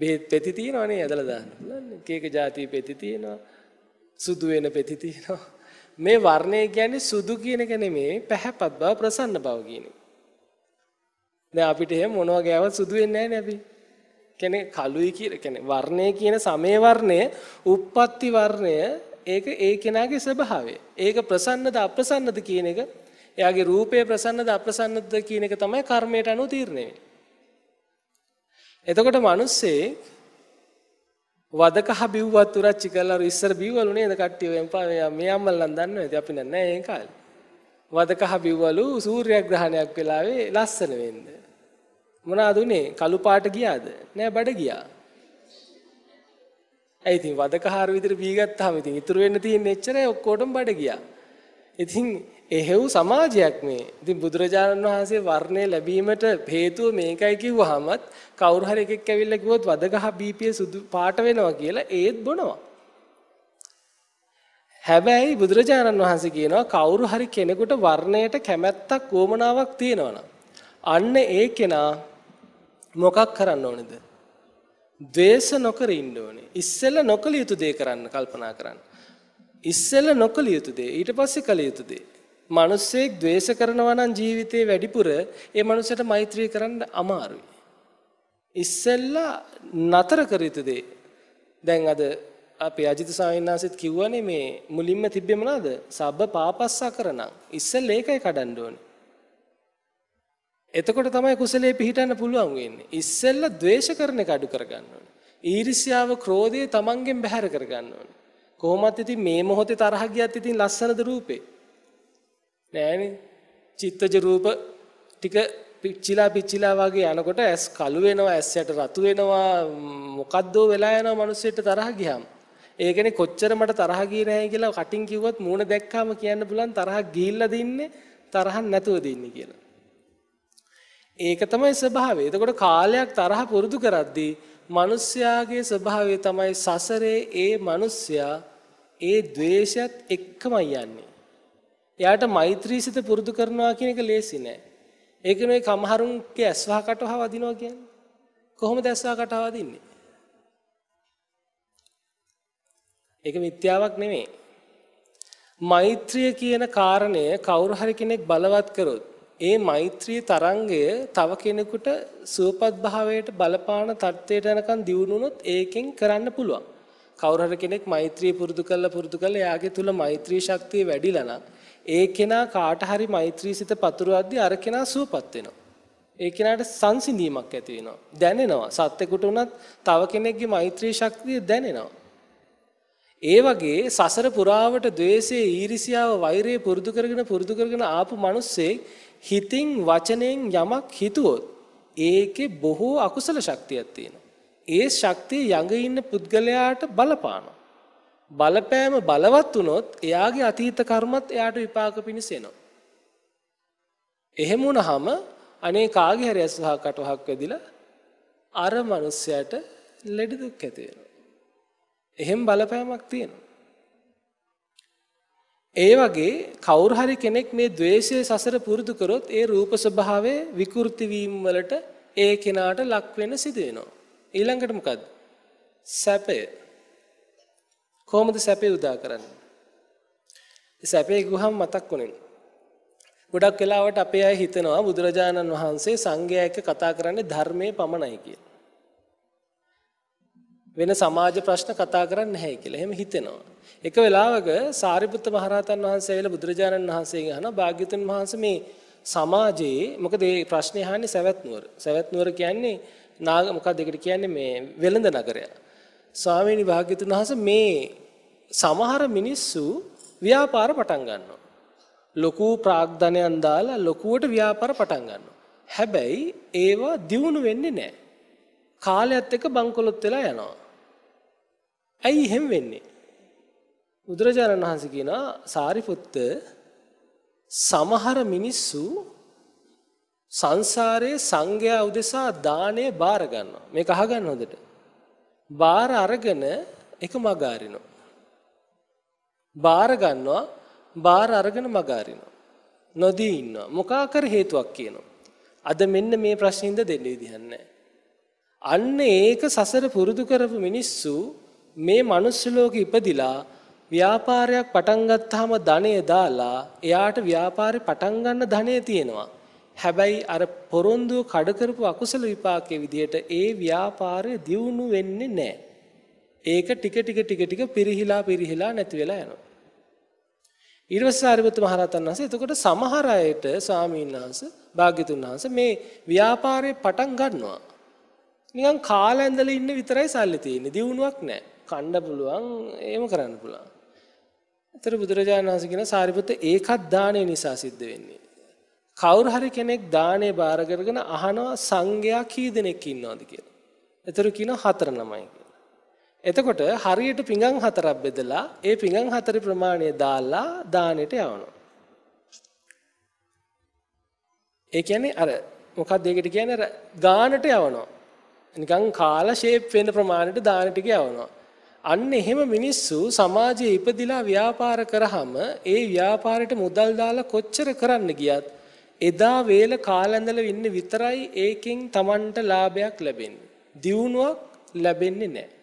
බෙහෙත් පෙති තියෙනවනේ ඇදලා දාන්න පුළුවන්. කේක જાති පෙති තියෙනවා. සුදු වෙන පෙති තියෙනවා. මේ වර්ණය කියන්නේ සුදු කියන එක නෙමෙයි පැහැපත් බව ප්‍රසන්න බව කියන එක. දැන් අපිට එහෙම මොනවා ගෑවත් සුදු වෙන්නේ නැහැ නේ අපි. කියන්නේ කළුයි කියලා කියන්නේ වර්ණය කියන සමේ වර්ණය, උප්පත්ති වර්ණය ඒක ඒ කෙනාගේ ස්වභාවය. ඒක ප්‍රසන්නද අප්‍රසන්නද කියන එක එයාගේ රූපය ප්‍රසන්නද අප්‍රසන්නද කියන එක තමයි කර්මයට අනුව තීරණය එතකොට මිනිස්සේ වදකහ බිව් වතුරක් චිකලර ඉස්සර බිව්වලු නේද කට්ටිය එම්පා මේ අම්මලන් දන්නවද ඉතින් අපි නෑ ඒ කාලේ වදකහ බිව්වලු සූර්යග්‍රහණයක් වෙලාවේ ලස්සන වෙන්නේ මොනාද උනේ කළු පාට ගියාද? නෑ බඩ ගියා. ඇයි ඉතින් වදකහාර විදිහට බී ගත්තාම ඉතින් ඉතුරු වෙන්න තියෙන්නේ එච්චරයි ඔක්කොටම බඩ ගියා. ඉතින් එහෙව් සමාජයක් මේ. ඉතින් බුදුරජාණන් වහන්සේ වර්ණය ලැබීමට හේතුව මේකයි කිව්වහමත් කවුරු හරි එකෙක් ඇවිල්ලා කිව්වොත් වදගහ බීපිය සුදු පාට වෙනවා කියලා ඒත් බොනවා. හැබැයි බුදුරජාණන් වහන්සේ කියනවා කවුරු හරි කෙනෙකුට වර්ණයට කැමැත්තක් වොමනාවක් තියෙනවා අන්න ඒ කෙනා මොකක් කරන්න ඕනේද? ද්වේෂ නොකර ඉන්න ඕනේ. ඉස්සෙල්ලා නොකල යුතු දේ කරන්න කල්පනා කරන්න. ඉස්සෙල්ලා නොකල යුතු දේ ඊට පස්සේ කල යුතු දේ. මිනිස්සෙක් ද්වේෂ කරනවා නම් ජීවිතේ වැඩිපුර ඒ මනුස්සයට මෛත්‍රී කරන්න අමාරුයි. ඉස්සෙල්ලා නතර කර යුතු දේ. දැන් අද අපේ අජිත සාවින්නාසිට කිව්වනේ මේ මුලින්ම තිබ්බේ මොනවාද? සබ්බ පාපස්සා කරණං. ඉස්සෙල්ලා ඒකයි කඩන්න ඕනේ. එතකොට තමයි කුසලයේ පිහිටන්න පුළුවන් වෙන්නේ. ඉස්සෙල්ලා ද්වේෂ කරන එක අඩු කරගන්න ඕනේ. ඊර්ෂ්‍යාව, ක්‍රෝධය තමන්ගෙන් බැහැර කරගන්න ඕනේ. කොහොමත් ඉතින් මේ මොහොතේ තරහ ගියත් ඉතින් ලස්සනද රූපේ. නෑනේ. චිත්තජ රූප ටික පිච්චිලා පිච්චිලා වගේ යනකොට ඇස් කළු වෙනවා, ඇස් යට රතු වෙනවා, මොකද්දෝ වෙලා යනවා මිනිස්සෙට තරහ ගියාම. ඒ කියන්නේ කොච්චර මට තරහ ගියේ නැහැ කියලා කටින් කිව්වත් මූණ දැක්කාම කියන්න පුළුවන් තරහ ගිහිල්ලා දින්නේ තරහක් නැතුව දින්නේ කියලා. ඒක තමයි ස්වභාවය. එතකොට කාලයක් තරහ පුරුදු කරද්දී මිනිස්යාගේ ස්වභාවය තමයි සසරේ ඒ මිනිස්යා ඒ द्वේෂයත් එක්කමයි යන්නේ. එයාට මෛත්‍රීසිත පුරුදු කරනවා කියන එක ලේසි නෑ. ඒක මේ කමහරුන්ගේ ඇස්වාකටව වදිනවා කියන්නේ. කොහොමද ඇස්වාකටව වදින්නේ? ඒක මිත්‍යාවක් නෙමෙයි. මෛත්‍රිය කියන කාරණය කවුරු හරි කෙනෙක් බලවත් කරොත් ඒ මෛත්‍රී තරංගය තව කෙනෙකුට සුවපත් භාවයට බලපාන තත්ත්වයට යනකම් දියුණුනොත් ඒකෙන් කරන්න පුළුවන්. කවුරු හරි කෙනෙක් මෛත්‍රී පුරුදු කරලා පුරුදු කරලා එයාගේ තුල මෛත්‍රී ශක්තිය වැඩිලා නම් ඒ කෙනා කාට හරි මෛත්‍රී සිත පතුරවද්දී අර කෙනා සුවපත් වෙනවා. ඒ කෙනාට සංසිඳීමක් ඇති වෙනවා. දැනෙනවා. සත්‍යකට උනත් තව කෙනෙක්ගේ මෛත්‍රී ශක්තිය දැනෙනවා. ඒ වගේ සසර පුරාවට द्वේෂයේ ඊර්ෂියාව වෛරයේ පුරුදු කරගෙන පුරුදු කරගෙන ආපු මිනිස්සේ හිතින් වචනයෙන් යමක් හිතුවොත් ඒකේ බොහෝ අකුසල ශක්තියක් තියෙනවා. ඒ ශක්තිය යඟ ඉන්න පුද්ගලයාට බලපානවා. බලපෑම බලවත් වුණොත් එයාගේ අතීත කර්මත් එයාට විපාක පිණිස එනවා. එහෙම වුණාම අනේ කාගේ හරි ඇස්වහ කටවහක් වැදිලා අර මිනිස්සයාට ලෙඩ දුක් ඇති වෙනවා. එහෙම බලපෑමක් තියෙනවා. ඒ වගේ කවුරු හරි කෙනෙක් මේ द्वේෂයේ සසර පුරුදු කරොත් ඒ රූප ස්වභාවයේ විකෘති වීම වලට ඒ කෙනාට ලක් වෙන්න සිදු වෙනවා. ඊළඟට මොකද්ද? සැපය. කොහොමද සැපේ උදා කරන්නේ? සැපේ ගුහම් මතක් වුණේ. ගොඩක් වෙලාවට අපේ අය හිතනවා බුදුරජාණන් වහන්සේ සංඝයා එක්ක කතා කරන්නේ ධර්මයේ පමණයි කියලා. වෙන සමාජ ප්‍රශ්න කතා කරන්නේ නැහැ කියලා. එහෙම හිතෙනවා. එක වෙලාවක සාරිපුත්ත මහරහතන් වහන්සේලා බුදුරජාණන් වහන්සේගෙන් අහන භාග්‍යතුන් වහන්සේ මේ සමාජයේ මොකද මේ ප්‍රශ්නේ අහන්නේ සවැත් නුවර. සවැත් නුවර කියන්නේ නාග මොකක්ද ඒකට කියන්නේ මේ වෙළඳ නගරය. ස්වාමීනි භාග්‍යතුන් වහන්සේ මේ සමහර මිනිස්සු ව්‍යාපාර පටන් ගන්නවා. ලොකු ප්‍රාග්ධනයන් දාලා ලොකුවට ව්‍යාපාර පටන් ගන්නවා. හැබැයි ඒවා දියුණු වෙන්නේ නැහැ. කාලයත් එක්ක බංකොලොත් වෙලා යනවා. ඇයි එහෙම වෙන්නේ? බුදුරජාණන් වහන්සේ කියනවා සාරිපුත්ත සමහර මිනිස්සු සංසාරයේ සංඝයා උදෙසා දාණය බාර ගන්නවා. මේක අහගන්න හොඳට. බාර අරගෙන එක මගාරිනවා. බාර ගන්නවා බාර අරගෙන මගාරිනවා. නොදී ඉන්නවා. මොකාකර හේතුවක් කියනවා. අද මෙන්න මේ ප්‍රශ්නින්ද දෙන්නේ විදිහක් නැහැ. අන්න ඒක සසර පුරුදු කරපු මිනිස්සු මේ මනුස්ස ලෝකෙ ඉපදිලා ව්‍යාපාරයක් පටන් ගත්තාම ධනෙ දාලා එයාට ව්‍යාපාරේ පටන් ගන්න ධනෙ තියෙනවා. හැබැයි අර පොරොන්දුව කඩ කරපු අකුසල විපාකයේ විදියට ඒ ව්‍යාපාරය දියුණු වෙන්නේ නැහැ. ඒක ටික ටික ටික ටික පිරිහිලා පිරිහිලා නැති වෙලා යනවා. ඊට පස්සේ ආරියවතු මහරහතන් වහන්සේ එතකොට සමහර අයට ස්වාමීන් වහන්සේ භාග්‍යතුන් වහන්සේ මේ ව්‍යාපාරේ පටන් ගන්නවා. නිකන් කාලා ඇඳලා ඉන්න විතරයි සල්ලි තියෙන්නේ. දියුණුවක් නැහැ. කණ්ඩ පුළුවන් ඒම කරන්න පුළුවන්. එතර බුදුරජාණන් වහසගෙන සාරිපත ඒකත් දානය නිසා සිද්ධ වෙන්නේ. කවුරු හරි කෙනෙක් දානය භාරකරගෙන අහනවා සංඝයා කී දෙනෙක් ඉන්නවාද කියලා. එතර කියන හතර නමයි කියලා. එතකොට හරියට පිඟං හතරක් බෙදලා ඒ පිඟං හතර ප්‍රමාණය දාලා දානයට යවනවා. ඒ කියන්නේ අර මොකක්ද ඒකට කියන්නේ අර ගානට යවනවා. නිකන් කාලා ෂේප් වෙන ප්‍රමාණයට දානට යවනවා. අන්න එහෙම මිනිස්සු සමාජයේ ඉපදිලා ව්‍යාපාර කරාම ඒ ව්‍යාපාරයට මුදල් දාලා කොච්චර කරන්න ගියත් එදා වේල කාලඳල ඉන්න විතරයි ඒකෙන් Tamanට ලාභයක් ලැබෙන්නේ. දියුණුවක් ලැබෙන්නේ නැහැ.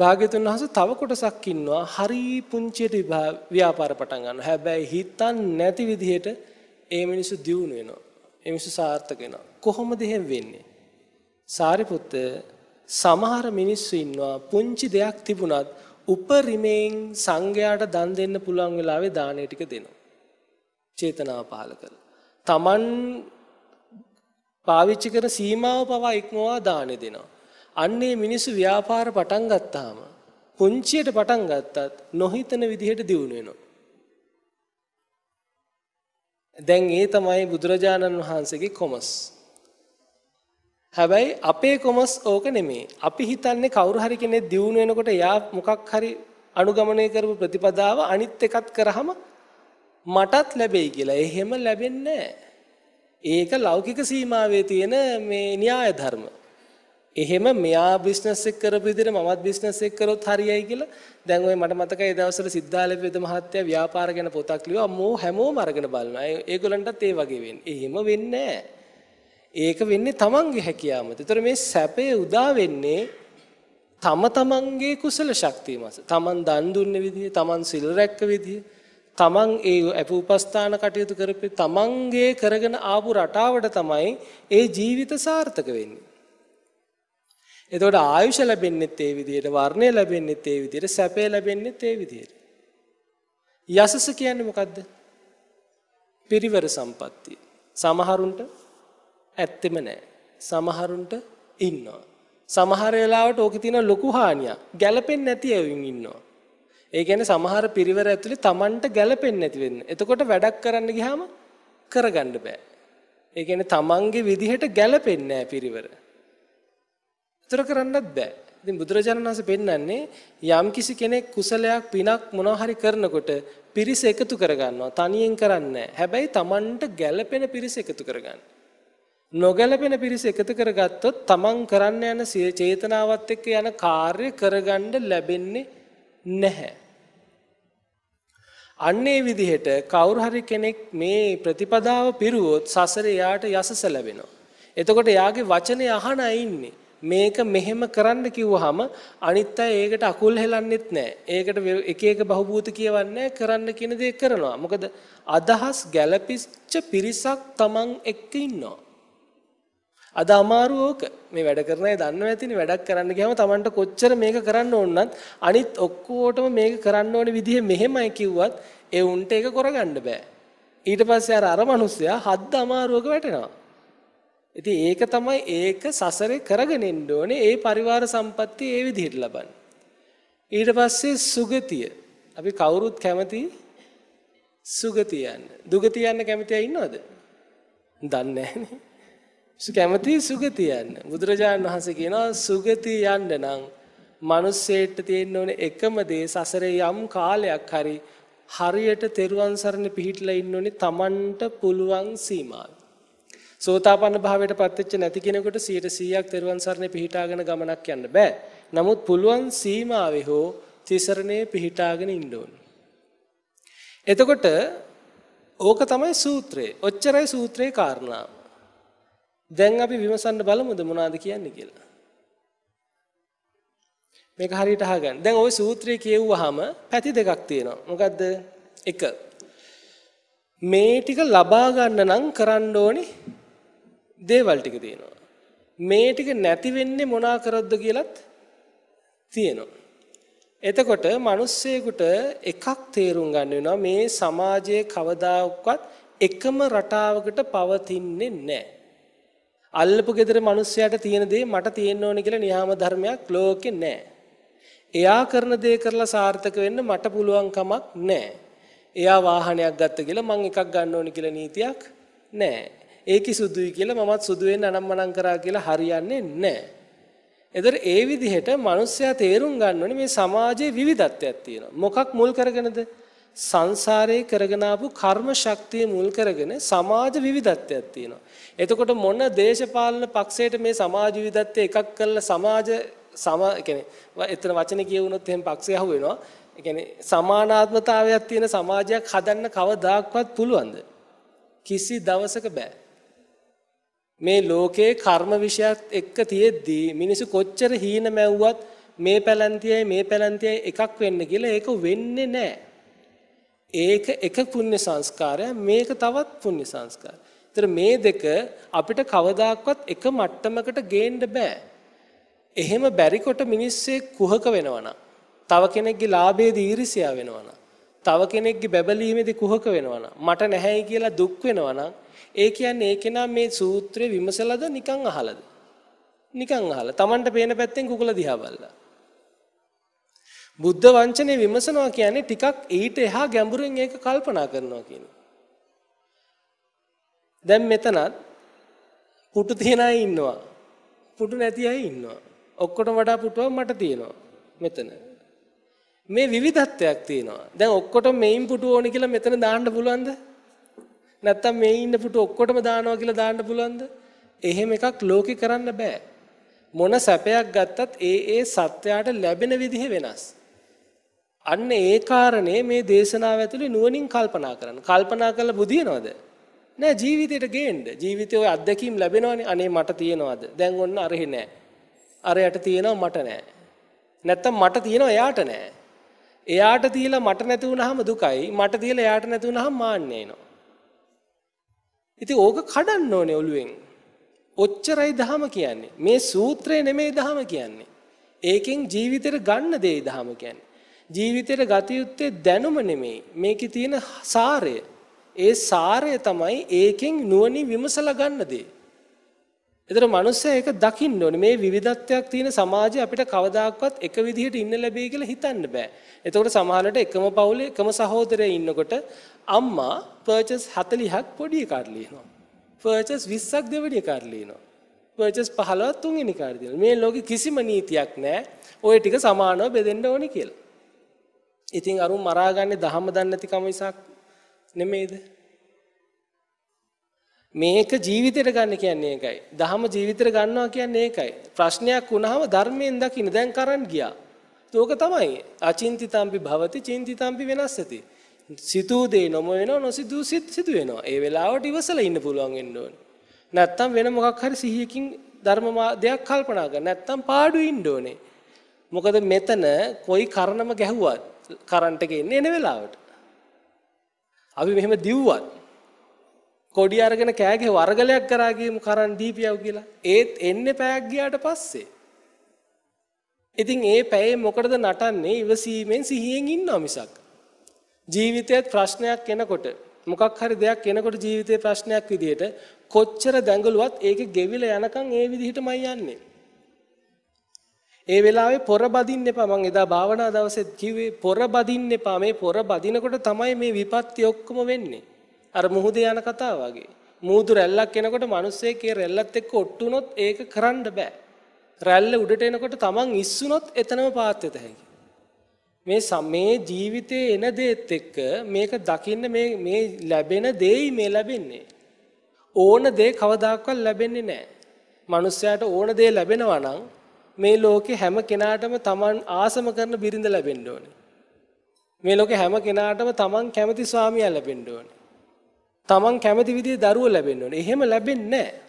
භාග්‍යතුන් වහන්සේ තව කොටසක් ඉන්නවා හරි පුංචියට ව්‍යාපාර පටන් ගන්නවා. හැබැයි හිතන්නේ නැති විදිහට ඒ මිනිස්සු දියුණු වෙනවා. ඒ මිනිස්සු සාර්ථක වෙනවා. කොහොමද එහෙම වෙන්නේ? සාරිපුත්ත සමහර මිනිස්සු ඉන්නවා පුංචි දෙයක් තිබුණත් උපරිමයෙන් සංඝයාට දන් දෙන්න පුළුවන් වෙලාවේ දාණය ටික දෙනවා. චේතනාව පහල කරලා. Taman පාවිච්චි කරන සීමාව පවා ඉක්මවා දාණය දෙනවා. අන්නේ මිනිස්සු ව්‍යාපාර පටන් ගත්තාම පුංචියට පටන් ගත්තත් නොහිතන විදිහට දියුණු වෙනවා. දැන් ඒ තමයි බුදුරජාණන් වහන්සේගේ කොමස්. හැබැයි අපේ කොමස් ඕක නෙමේ. අපි හිතන්නේ කවුරු හරි කෙනෙක් දියුණු වෙනකොට යා මොකක් හරි අනුගමනය කරපු ප්‍රතිපදාව අනිත් එකත් කරාම මටත් ලැබෙයි කියලා. එහෙම ලැබෙන්නේ ඒක ලෞකික සීමාවේ තියෙන මේ න්‍යාය ධර්ම. එහෙම මෙයා බිස්නස් එක කරපු විදිහට මමත් බිස්නස් එක කරොත් හරියයි කියලා දැන් ඔය මට මතකයි දවස්වල සිද්ධාලේපේද මහත්තයා ව්‍යාපාර ගැන පොතක් ලියුවා මෝ හැමෝම අරගෙන බලනවා. ඒගොල්ලන්ටත් ඒ වගේ වෙන්නේ. එහෙම වෙන්නේ නැහැ. ඒක වෙන්නේ තමන්ගේ හැකියාව මත. ඒතර මේ සැපේ උදා වෙන්නේ තම තමන්ගේ කුසල ශක්තිය මත. තමන් දන් දුන්නේ විදිය, තමන් සිල් රැක්ක විදිය, තමන් ඒ අප උපස්ථාන කටයුතු කරපේ තමන්ගේ කරගෙන ආපු රටාවට තමයි ඒ ජීවිත සාර්ථක වෙන්නේ. එතකොට ආයුෂ ලැබෙන්නෙත් ඒ විදිහට, වර්ණය ලැබෙන්නෙත් ඒ විදිහට, සැපේ ලැබෙන්නෙත් ඒ විදිහට. යසස කියන්නේ මොකද්ද? පිරිවර සම්පත්තිය. සමහරුන්ට ඇත්තෙම නැහැ. සමහරුන්ට ඉන්නවා. සමහර වෙලාවට ඕකේ තියෙන ලොකු හානියක්. ගැළපෙන්නේ නැති අයුන් ඉන්නවා. ඒ කියන්නේ සමහර පිරිවර ඇතුලේ Tamanට ගැළපෙන්නේ නැති වෙන්න. එතකොට වැඩක් කරන්න ගියාම කරගන්න බෑ. ඒ කියන්නේ Tamanගේ විදිහට ගැළපෙන්නේ නැහැ පිරිවර. උතර කරන්නත් බෑ. ඉතින් බුදුරජාණන් වහන්සේ පෙන්වන්නේ යම් කිසි කෙනෙක් කුසලයක් පිනක් මොනවා හරි කරනකොට පිරිස එකතු කරගන්නවා. තනියෙන් කරන්නේ නැහැ. හැබැයි Tamanට ගැළපෙන පිරිස එකතු කරගන්නවා. නොගැලපෙන පිරිස එකතු කරගත්තොත් තමන් කරන්න යන චේතනාවත් එක්ක යන කාර්ය කරගන්න ලැබෙන්නේ නැහැ. අන්නේ විදිහට කවුරු හරි කෙනෙක් මේ ප්‍රතිපදාව පිරුවොත් සසරේ යාට යසස ලැබෙනවා. එතකොට යාගේ වචනේ අහන ඉන්නේ. මේක මෙහෙම කරන්න කිව්වහම අනිත් අය ඒකට අකුල් හෙලන්නෙත් නැහැ. ඒකට එක එක බහූබූත කියවන්නේ කරන්න කියන දේ කරනවා. මොකද අදහස් ගැළපිච්ච පිරිසක් Taman එක්ක ඉන්නවා. අද අමාරුවක මේ වැඩ කරන අය දන්නව ඇතිනේ වැඩක් කරන්න ගියාම Tamanට කොච්චර මේක කරන්න ඕන නම් අනිත් ඔක්කොටම මේක කරන්න ඕනේ විදිහ මෙහෙමයි කිව්වත් ඒ උන්ට ඒක කරගන්න බෑ. ඊට පස්සේ අර අර මිනිස්සයා හද්ද අමාරුවක වැටෙනවා. ඉතින් ඒක තමයි ඒක සසරේ කරගෙන ඉන්න ඕනේ ඒ පරිවාර සම්පත්තිය ඒ විදිහට ලබන්න. ඊට පස්සේ සුගතිය. අපි කවුරුත් කැමති සුගතිය යන්න. දුගතිය යන්න කැමති අය ඉන්නවද? දන්නේ නැහනේ. කැමති සුගතිය යන්න. බුදුරජාණන් වහන්සේ කියනවා සුගතිය යන්න නම් මිනිස්සෙට තියෙන්න ඕන එකම දේ සසරේ යම් කාලයක් හරි හරියට තෙරුවන් සරණ පිහිටලා ඉන්න ඕනේ Tamanට පුළුවන් සීමාව. සෝතාපන්න භාවයට පත්වෙච්ච නැති කෙනෙකුට 100%ක් තෙරුවන් සරණේ පිහිටාගෙන ගමනක් යන්න බෑ. නමුත් පුළුවන් සීමාවේ හෝ තිසරණේ පිහිටාගෙන ඉන්න ඕන. එතකොට ඕක තමයි සූත්‍රය. ඔච්චරයි සූත්‍රේ කාරණාව. දැන් අපි විමසන්න බලමුද මොනවාද කියන්නේ කියලා. මේක හරියට අහගන්න. දැන් ওই සූත්‍රය කියවුවාම පැති දෙකක් තියෙනවා. මොකද්ද? එක මේ ටික ලබා ගන්න නම් කරන්න ඕනි දේවල් ටික තියෙනවා. මේ ටික නැති වෙන්නේ මොනා කරොද්ද කියලත් තියෙනවා. එතකොට මිනිස්සෙකුට එකක් තේරුම් ගන්න වෙනවා මේ සමාජයේ කවදාකවත් එකම රටාවකට පවතින්නේ නැහැ. අල්ලපු gedare මිනිස්සයාට තියෙන දේ මට තියෙන්න ඕනේ කියලා නිහාම ධර්මයක් ලෝකේ නැහැ. එයා කරන දේ කරලා සාර්ථක වෙන්න මට පුළුවන් කමක් නැහැ. එයා වාහනයක් ගත්ත කියලා මං එකක් ගන්න ඕනේ කියලා නීතියක් නැහැ. ඒකි සුදුයි කියලා මමත් සුදු වෙන්න අනම්මනම් කරා කියලා හරියන්නේ නැහැ. එතන ඒ විදිහට මිනිස්සයා තේරුම් ගන්න ඕනේ මේ සමාජයේ විවිධත්වයක් තියෙනවා. මොකක් මුල් කරගෙනද? සංසාරේ කරගෙන ආපු කර්ම ශක්තිය මුල් කරගෙන සමාජ විවිධත්වයක් තියෙනවා. එතකොට මොන දේශපාලන පක්ෂයට මේ සමාජ විවිධත්වය එකක් කරලා සමාජ සම කියන්නේ එතන වචන කියවුනොත් එහෙම පක්ෂය අහුවෙනවා. ඒ කියන්නේ සමානාත්මතාවයක් තියෙන සමාජයක් හදන්න කවදාක්වත් පුළුවන්ද? කිසි දවසක බෑ. මේ ලෝකයේ කර්ම විෂයත් එක්ක තියෙද්දී මිනිස්සු කොච්චර හීන මැව්වත් මේ පැලැන්තියයි මේ පැලැන්තියයි එකක් වෙන්න කියලා ඒක වෙන්නේ නැහැ. ඒක එක පුණ්‍ය සංස්කාරය මේක තවත් පුණ්‍ය සංස්කාරය. ඒතර මේ දෙක අපිට කවදාක්වත් එක මට්ටමකට ගේන්න බෑ. එහෙම බැරිකොට මිනිස්සේ කුහක වෙනවනම් තව කෙනෙක්ගේ ලාභයේදී ඊර්ෂ්‍යා වෙනවනම් තව කෙනෙක්ගේ බැබලීමේදී කුහක වෙනවනම් මට නැහැයි කියලා දුක් වෙනවනම් ඒ කියන්නේ ඒ කෙනා මේ සූත්‍රය විමසලාද නිකන් අහලාද නිකන් අහලා Tamanට පේන පැත්තෙන් කුකුල දිහා බලලා බුද්ධ වංචනේ විමසනවා කියන්නේ ටිකක් ඊට එහා ගැඹුරින් ඒක කල්පනා කරනවා කියන්නේ. දැන් මෙතනත් පුටු තියන අය ඉන්නවා. පුටු නැති අය ඉන්නවා. ඔක්කොටම වඩා පුටුවක් මට තියෙනවා මෙතන. මේ විවිධත්වයක් තියෙනවා. දැන් ඔක්කොටම මේන් පුටු ඕනි කියලා මෙතන දාන්න පුළුවන්ද? නැත්තම් මේ ඉන්න පුටු ඔක්කොටම දානවා කියලා දාන්න පුළුවන්ද? එහෙම එකක් ලෝකේ කරන්න බෑ. මොන සැපයක් ගත්තත් ඒ ඒ සත්‍යයට ලැබෙන විදිහ වෙනස්. අන්න ඒ කාරණේ මේ දේශනාව ඇතුළේ නුවණින් කල්පනා කරන්න. කල්පනා කරලා බුදිනවද? නෑ ජීවිතයට ගේන්න. ජීවිතේ ඔය අත්දැකීම් ලැබෙනවනේ. අනේ මට තියනවද? දැන් ඔන්න අරහෙ නෑ. අරයට තියෙනව මට නෑ. නැත්තම් මට තියෙනව එයාට නෑ. එයාට තියලා මට නැති වුනහම දුකයි. මට තියලා එයාට නැති වුනහම මාන්න එනවා. ඉතින් ඕක කඩන්න ඕනේ ඔළුවෙන්. ඔච්චරයි දහම කියන්නේ. මේ සූත්‍රය නෙමෙයි දහම කියන්නේ. ඒකෙන් ජීවිතේට ගන්න දෙයි දහම කියන්නේ. ජීවිතයට ගත යුත්තේ දැනුම නෙමෙයි. මේකේ තියෙන සාරය. ඒ සාරය තමයි ඒකෙන් නුවණින් විමසලා ගන්න දේ. ඒතර මනුස්සයා ඒක දකින්න ඕනේ. මේ විවිධත්වයක් තියෙන සමාජයේ අපිට කවදාකවත් එක විදිහට ඉන්න ලැබෙයි කියලා හිතන්න බෑ. එතකොට සමහරවිට එකම පවුලේ එකම සහෝදරයෙක් ඉන්නකොට අම්මා පර්චස් 40ක් පොඩි එකාට ලියනවා. පර්චස් 20ක් දෙවෙනි එකාට ලියනවා. පර්චස් 15 තුන්වෙනි එකාට ලියනවා. මේ ලෝකේ කිසිම නීතියක් නැහැ. ওই ටික සමානව බෙදෙන්න ඕනේ කියලා. ඉතින් අරුන් මරාගන්නේ දහම දන්නේ නැති කම විසක් නෙමෙයිද? මේක ජීවිතයට ගන්න කියන්නේ ඒකයි. දහම ජීවිතයට ගන්නවා කියන්නේ ඒකයි. ප්‍රශ්නයක් වුණාම ධර්මයෙන් දකින්න දැන් කරන් ගියා. ඒක තමයි. අචින්තිතම්පි භවති චින්තිතම්පි වෙනස්සති. සිතූ දේ නොම වෙනවා නොසිතූ සිත් සිදු වෙනවා. ඒ වෙලාවට ඉවසලා ඉන්න පුළුවන් වෙන්න ඕනේ. නැත්තම් වෙන මොකක් හරි සිහියකින් ධර්ම දෙයක් කල්පනා කරන්න. නැත්තම් පාඩු ඉන්න ඕනේ. මොකද මෙතන koi කරනම ගැහුවත් කරන්ට් එක එන්නේ එන වෙලාවට. අපි මෙහෙම දිව්වත් කොඩි අරගෙන කෑගේ වර්ගලයක් කරා ගියමු කරන් දීපියව කියලා. ඒත් එන්නේ පැයක් ගියාට පස්සේ. ඉතින් ඒ පැයේ මොකටද නටන්නේ ඉවසීමෙන් සිහියෙන් ඉන්නවා මිසක්. ජීවිතයේත් ප්‍රශ්නයක් එනකොට මොකක් හරි දෙයක් එනකොට ජීවිතේ ප්‍රශ්නයක් විදියට කොච්චර දැඟලුවත් ඒක ගෙවිලා යනකම් ඒ විදිහටමයි යන්නේ. ඒ වෙලාවේ පොර බදින්න එපා. මම එදා භාවනා දවසේ කිව්වේ පොර බදින්න එපා. මේ පොර බදිනකොට තමයි මේ විපත්ති ඔක්කොම වෙන්නේ. අර මුහුදේ යන කතාව වගේ. මූදු රැල්ලක් එනකොට මිනිස්සෙක්ගේ රැල්ලත් එක්ක ඔට්ටු වුණොත් ඒක කරන්න බෑ. රැල්ල උඩට එනකොට Taman ඉස්සුනොත් එතනම පාත් වෙත හැකියි. මේ සමේ ජීවිතේ එන දේත් එක්ක මේක දකින්න මේ මේ ලැබෙන දෙයි මේ ලැබෙන්නේ. ඕන දේ කවදාකවත් ලැබෙන්නේ නැහැ. මනුස්සයාට ඕන දේ ලැබෙනවා නම් මේ ලෝකේ හැම කෙනාටම Taman ආසම කරන බිරිඳ ලැබෙන්න ඕනේ. මේ ලෝකේ හැම කෙනාටම Taman කැමති ස්වාමියා ලැබෙන්න ඕනේ. Taman කැමති විදිහේ දරුවෝ ලැබෙන්න ඕනේ. එහෙම ලැබෙන්නේ නැහැ.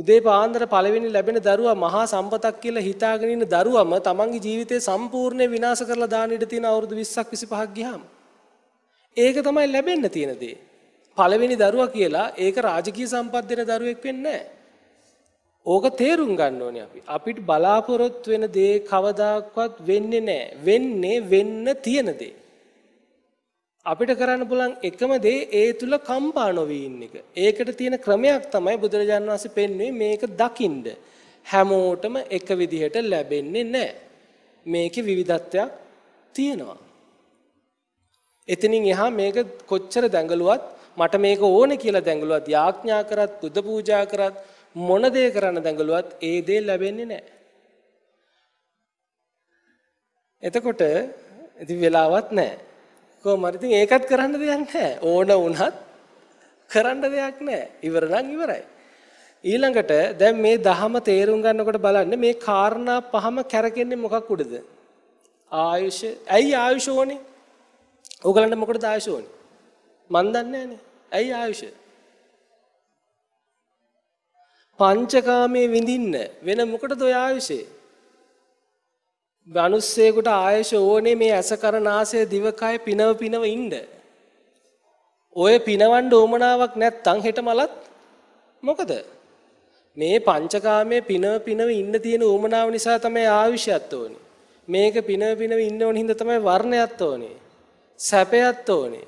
උදේ පාන්දර පළවෙනි ලැබෙන දරුවා මහා සම්පතක් කියලා හිතාගෙන ඉන්න දරුවම තමන්ගේ ජීවිතේ සම්පූර්ණයෙන් විනාශ කරලා දාන ඉඩ තියෙන අවුරුදු 20ක් 25ක් ගියාම ඒක තමයි ලැබෙන්න තියෙන දේ. පළවෙනි දරුවා කියලා ඒක රාජකීය සම්පත් දෙන දරුවෙක් වෙන්නේ නැහැ. ඕක තේරුම් ගන්න ඕනේ අපි. අපිට බලාපොරොත්තු වෙන දේ කවදාකවත් වෙන්නේ නැහැ. වෙන්නේ වෙන්න තියෙන දේ. අපිට කරන්න පුළුවන් එකම දේ ඒ තුල කම්පා නොවි ඉන්න එක. ඒකට තියෙන ක්‍රමයක් තමයි බුදුරජාණන් වහන්සේ පෙන්වන්නේ මේක දකින්න. හැමෝටම එක විදිහට ලැබෙන්නේ නැහැ. මේකේ විවිධත්වයක් තියෙනවා. එතනින් එහා මේක කොච්චර දැඟලුවත් මට මේක ඕනේ කියලා දැඟලුවත් යාඥා කරත් බුද්ධ පූජා කරත් මොන දේ කරන්න දඟලුවත් ඒ දේ ලැබෙන්නේ නැහැ. එතකොට ඉතින් වෙලාවක් නැහැ. කොහොම හරි ඉතින් ඒකත් කරන්න දෙයක් නැහැ. ඕන වුණත් කරන්න දෙයක් නැහැ. ඉවර නම් ඉවරයි. ඊළඟට දැන් මේ දහම තේරුම් ගන්නකොට බලන්න මේ කාරණා පහම කැරකෙන්නේ මොකක් උඩද? ආයුෂ. ඇයි ආයුෂ ඕනේ? ඕගලන්ට මොකටද ආයුෂ ඕනේ? මන් දන්නේ නැහනේ. ඇයි ආයුෂ? පංචකාමයේ විඳින්න වෙන මොකටද ඔය ආයුෂේ? මනුස්සයෙකුට ආයුෂ ඕනේ මේ ඇස කරන ආසය දිවකය පිනව පිනව ඉන්න. ඔය පිනවන්න ඕමනාවක් නැත්තම් හෙට මලත් මොකද? මේ පංචකාමයේ පිනව පිනව ඉන්න තියෙන ඕමනාව නිසා තමයි ආයුෂයත් ඕනේ. මේක පිනව පිනව ඉන්න ඕන හින්දා තමයි වර්ණයත් ඕනේ. සැපයත් ඕනේ.